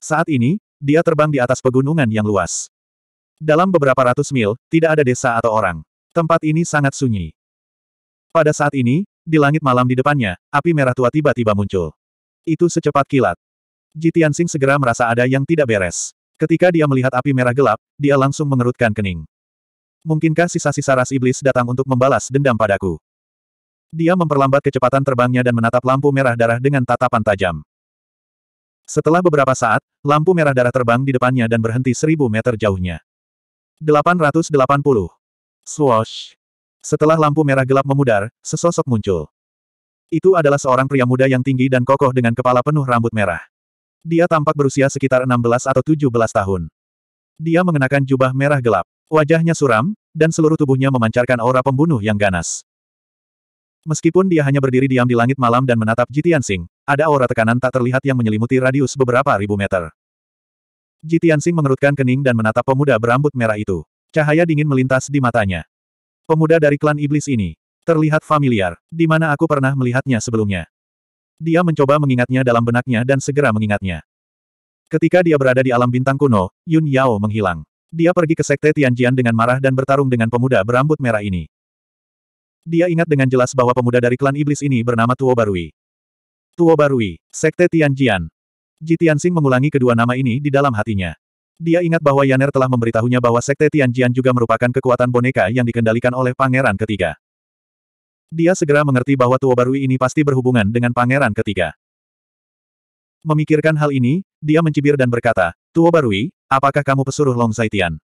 Saat ini, dia terbang di atas pegunungan yang luas. Dalam beberapa ratus mil, tidak ada desa atau orang. Tempat ini sangat sunyi. Pada saat ini, di langit malam di depannya, api merah tua tiba-tiba muncul. Itu secepat kilat. Jitian Sing segera merasa ada yang tidak beres. Ketika dia melihat api merah gelap, dia langsung mengerutkan kening. Mungkinkah sisa-sisa ras iblis datang untuk membalas dendam padaku? Dia memperlambat kecepatan terbangnya dan menatap lampu merah darah dengan tatapan tajam. Setelah beberapa saat, lampu merah darah terbang di depannya dan berhenti seribu meter jauhnya. 880. Swoosh. Setelah lampu merah gelap memudar, sesosok muncul. Itu adalah seorang pria muda yang tinggi dan kokoh dengan kepala penuh rambut merah. Dia tampak berusia sekitar 16 atau 17 tahun. Dia mengenakan jubah merah gelap. Wajahnya suram, dan seluruh tubuhnya memancarkan aura pembunuh yang ganas. Meskipun dia hanya berdiri diam di langit malam dan menatap Jitian Sing, ada aura tekanan tak terlihat yang menyelimuti radius beberapa ribu meter. Jitian Sing mengerutkan kening dan menatap pemuda berambut merah itu. Cahaya dingin melintas di matanya. Pemuda dari klan iblis ini. Terlihat familiar, di mana aku pernah melihatnya sebelumnya. Dia mencoba mengingatnya dalam benaknya dan segera mengingatnya. Ketika dia berada di alam bintang kuno, Yun Yao menghilang. Dia pergi ke sekte Tianjian dengan marah dan bertarung dengan pemuda berambut merah ini. Dia ingat dengan jelas bahwa pemuda dari klan iblis ini bernama Tuo Barui. Tuo Barui, sekte Tianjian. Ji Tianxing mengulangi kedua nama ini di dalam hatinya. Dia ingat bahwa Yaner telah memberitahunya bahwa Sekte Tianjian juga merupakan kekuatan boneka yang dikendalikan oleh pangeran ketiga. Dia segera mengerti bahwa Tua Barui ini pasti berhubungan dengan pangeran ketiga. Memikirkan hal ini, dia mencibir dan berkata, Tua Barui, apakah kamu pesuruh Long Zaitian?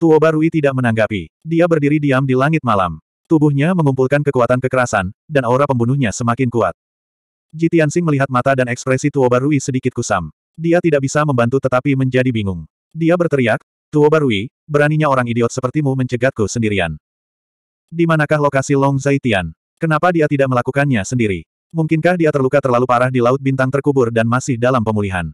Tua Barui tidak menanggapi. Dia berdiri diam di langit malam. Tubuhnya mengumpulkan kekuatan kekerasan, dan aura pembunuhnya semakin kuat. Jitiansing melihat mata dan ekspresi Tua Barui sedikit kusam. Dia tidak bisa membantu tetapi menjadi bingung. Dia berteriak, Tuo Barui, beraninya orang idiot sepertimu mencegatku sendirian. Di manakah lokasi Long Zaitian? Kenapa dia tidak melakukannya sendiri? Mungkinkah dia terluka terlalu parah di Laut Bintang terkubur dan masih dalam pemulihan?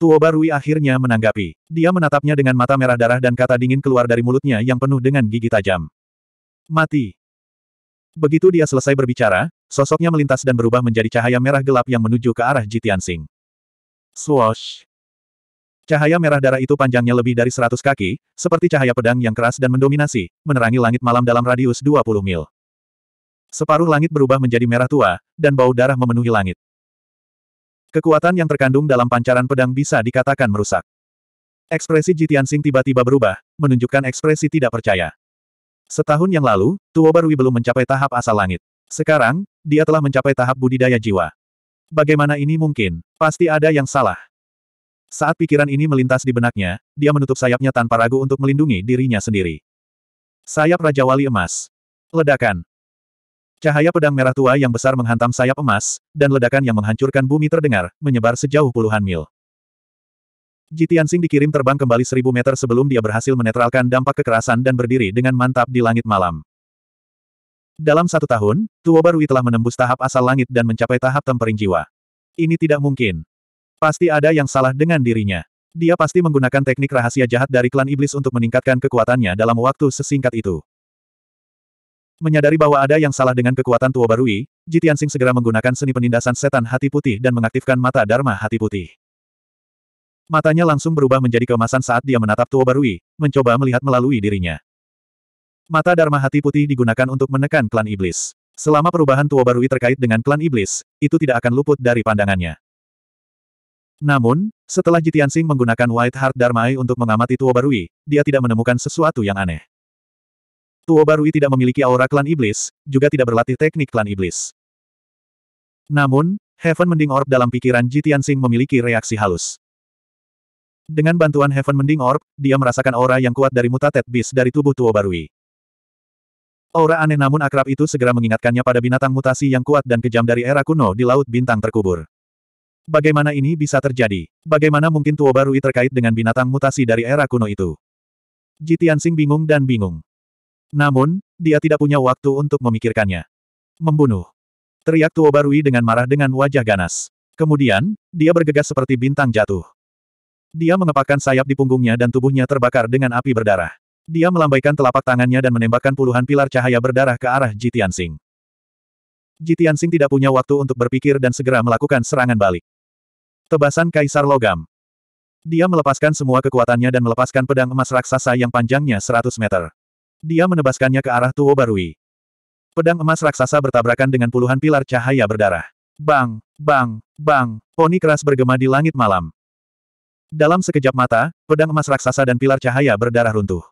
Tuo Barui akhirnya menanggapi. Dia menatapnya dengan mata merah darah dan kata dingin keluar dari mulutnya yang penuh dengan gigi tajam. Mati. Begitu dia selesai berbicara, sosoknya melintas dan berubah menjadi cahaya merah gelap yang menuju ke arah Jitian Sing. Swoosh! Cahaya merah darah itu panjangnya lebih dari 100 kaki, seperti cahaya pedang yang keras dan mendominasi, menerangi langit malam dalam radius 20 mil. Separuh langit berubah menjadi merah tua, dan bau darah memenuhi langit. Kekuatan yang terkandung dalam pancaran pedang bisa dikatakan merusak. Ekspresi Jitian Sing tiba-tiba berubah, menunjukkan ekspresi tidak percaya. Setahun yang lalu, Tuobarwi belum mencapai tahap asal langit. Sekarang, dia telah mencapai tahap budidaya jiwa. Bagaimana ini mungkin? Pasti ada yang salah. Saat pikiran ini melintas di benaknya, dia menutup sayapnya tanpa ragu untuk melindungi dirinya sendiri. Sayap Raja Wali Emas. Ledakan. Cahaya pedang merah tua yang besar menghantam sayap emas, dan ledakan yang menghancurkan bumi terdengar, menyebar sejauh puluhan mil. Jitian Sing dikirim terbang kembali seribu meter sebelum dia berhasil menetralkan dampak kekerasan dan berdiri dengan mantap di langit malam. Dalam satu tahun, Tuo Barui telah menembus tahap asal langit dan mencapai tahap tempering jiwa. Ini tidak mungkin. Pasti ada yang salah dengan dirinya. Dia pasti menggunakan teknik rahasia jahat dari klan iblis untuk meningkatkan kekuatannya dalam waktu sesingkat itu. Menyadari bahwa ada yang salah dengan kekuatan Tuoba Rui, Jitiansing segera menggunakan seni penindasan setan hati putih dan mengaktifkan mata Dharma hati putih. Matanya langsung berubah menjadi kemasan saat dia menatap Tuo Barui, mencoba melihat melalui dirinya. Mata Dharma Hati Putih digunakan untuk menekan klan iblis. Selama perubahan Tua Barui terkait dengan klan iblis, itu tidak akan luput dari pandangannya. Namun, setelah Jitian Jitiansing menggunakan White Heart Dharma untuk mengamati Tua Barui, dia tidak menemukan sesuatu yang aneh. Tua Barui tidak memiliki aura klan iblis, juga tidak berlatih teknik klan iblis. Namun, Heaven Mending Orb dalam pikiran Jitian Jitiansing memiliki reaksi halus. Dengan bantuan Heaven Mending Orb, dia merasakan aura yang kuat dari mutated beast dari tubuh Tua Barui. Aura aneh namun akrab itu segera mengingatkannya pada binatang mutasi yang kuat dan kejam dari era kuno di Laut Bintang Terkubur. Bagaimana ini bisa terjadi? Bagaimana mungkin Tuo Barui terkait dengan binatang mutasi dari era kuno itu? Jitian Sing bingung dan bingung. Namun, dia tidak punya waktu untuk memikirkannya. Membunuh. Teriak Tuo Barui dengan marah dengan wajah ganas. Kemudian, dia bergegas seperti bintang jatuh. Dia mengepakkan sayap di punggungnya dan tubuhnya terbakar dengan api berdarah. Dia melambaikan telapak tangannya dan menembakkan puluhan pilar cahaya berdarah ke arah Ji Tianxing. Ji Tianxing tidak punya waktu untuk berpikir dan segera melakukan serangan balik. Tebasan Kaisar Logam. Dia melepaskan semua kekuatannya dan melepaskan pedang emas raksasa yang panjangnya 100 meter. Dia menebaskannya ke arah Tuo Barui. Pedang emas raksasa bertabrakan dengan puluhan pilar cahaya berdarah. Bang, bang, bang, poni keras bergema di langit malam. Dalam sekejap mata, pedang emas raksasa dan pilar cahaya berdarah runtuh.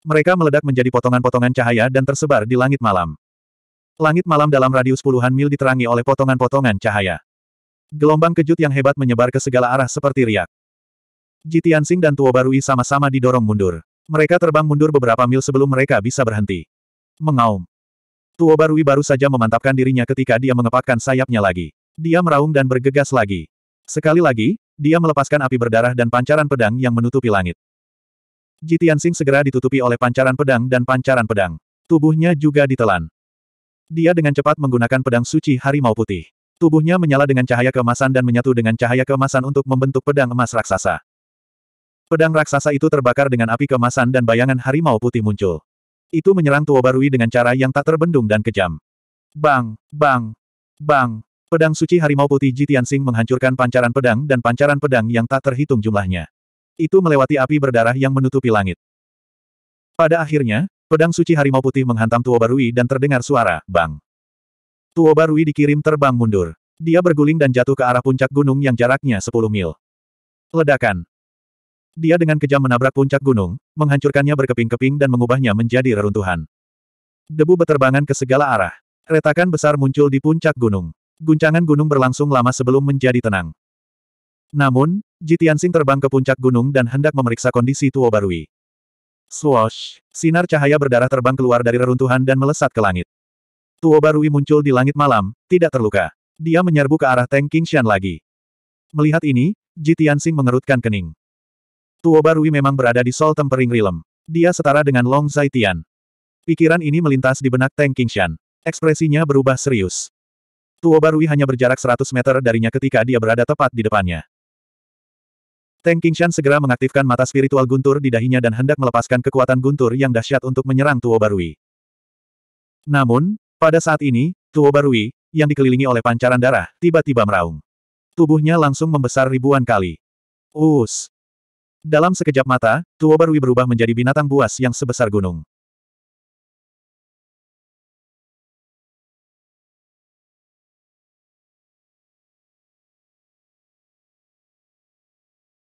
Mereka meledak menjadi potongan-potongan cahaya dan tersebar di langit malam. Langit malam dalam radius puluhan mil diterangi oleh potongan-potongan cahaya. Gelombang kejut yang hebat menyebar ke segala arah seperti riak. Jitiansing dan Tuo Barui sama-sama didorong mundur. Mereka terbang mundur beberapa mil sebelum mereka bisa berhenti. Mengaum. Tuo Barui baru saja memantapkan dirinya ketika dia mengepakkan sayapnya lagi. Dia meraung dan bergegas lagi. Sekali lagi, dia melepaskan api berdarah dan pancaran pedang yang menutupi langit. Jitian Tianxing segera ditutupi oleh pancaran pedang dan pancaran pedang. Tubuhnya juga ditelan. Dia dengan cepat menggunakan pedang suci harimau putih. Tubuhnya menyala dengan cahaya keemasan dan menyatu dengan cahaya keemasan untuk membentuk pedang emas raksasa. Pedang raksasa itu terbakar dengan api keemasan dan bayangan harimau putih muncul. Itu menyerang Tuo Barui dengan cara yang tak terbendung dan kejam. Bang, bang, bang. Pedang suci harimau putih Jitian Sing menghancurkan pancaran pedang dan pancaran pedang yang tak terhitung jumlahnya. Itu melewati api berdarah yang menutupi langit. Pada akhirnya, pedang suci harimau putih menghantam Barui dan terdengar suara, bang. Barui dikirim terbang mundur. Dia berguling dan jatuh ke arah puncak gunung yang jaraknya 10 mil. Ledakan. Dia dengan kejam menabrak puncak gunung, menghancurkannya berkeping-keping dan mengubahnya menjadi reruntuhan. Debu beterbangan ke segala arah. Retakan besar muncul di puncak gunung. Guncangan gunung berlangsung lama sebelum menjadi tenang. Namun, Jitiansing terbang ke puncak gunung dan hendak memeriksa kondisi Tuo Barui. Swoosh! Sinar cahaya berdarah terbang keluar dari reruntuhan dan melesat ke langit. Tuo Barui muncul di langit malam, tidak terluka. Dia menyerbu ke arah Teng Qingshan lagi. Melihat ini, Jitiansing mengerutkan kening. Tuo Barui memang berada di Sol Tempering Rilem. Dia setara dengan Long Zaitian. Pikiran ini melintas di benak Teng Qingshan. Ekspresinya berubah serius. Tuo Barui hanya berjarak 100 meter darinya ketika dia berada tepat di depannya. Teng Qingshan segera mengaktifkan mata spiritual guntur di dahinya dan hendak melepaskan kekuatan guntur yang dahsyat untuk menyerang Tuo Barui. Namun, pada saat ini, Tuo Barui, yang dikelilingi oleh pancaran darah, tiba-tiba meraung. Tubuhnya langsung membesar ribuan kali. Us! Dalam sekejap mata, Tuo Barui berubah menjadi binatang buas yang sebesar gunung.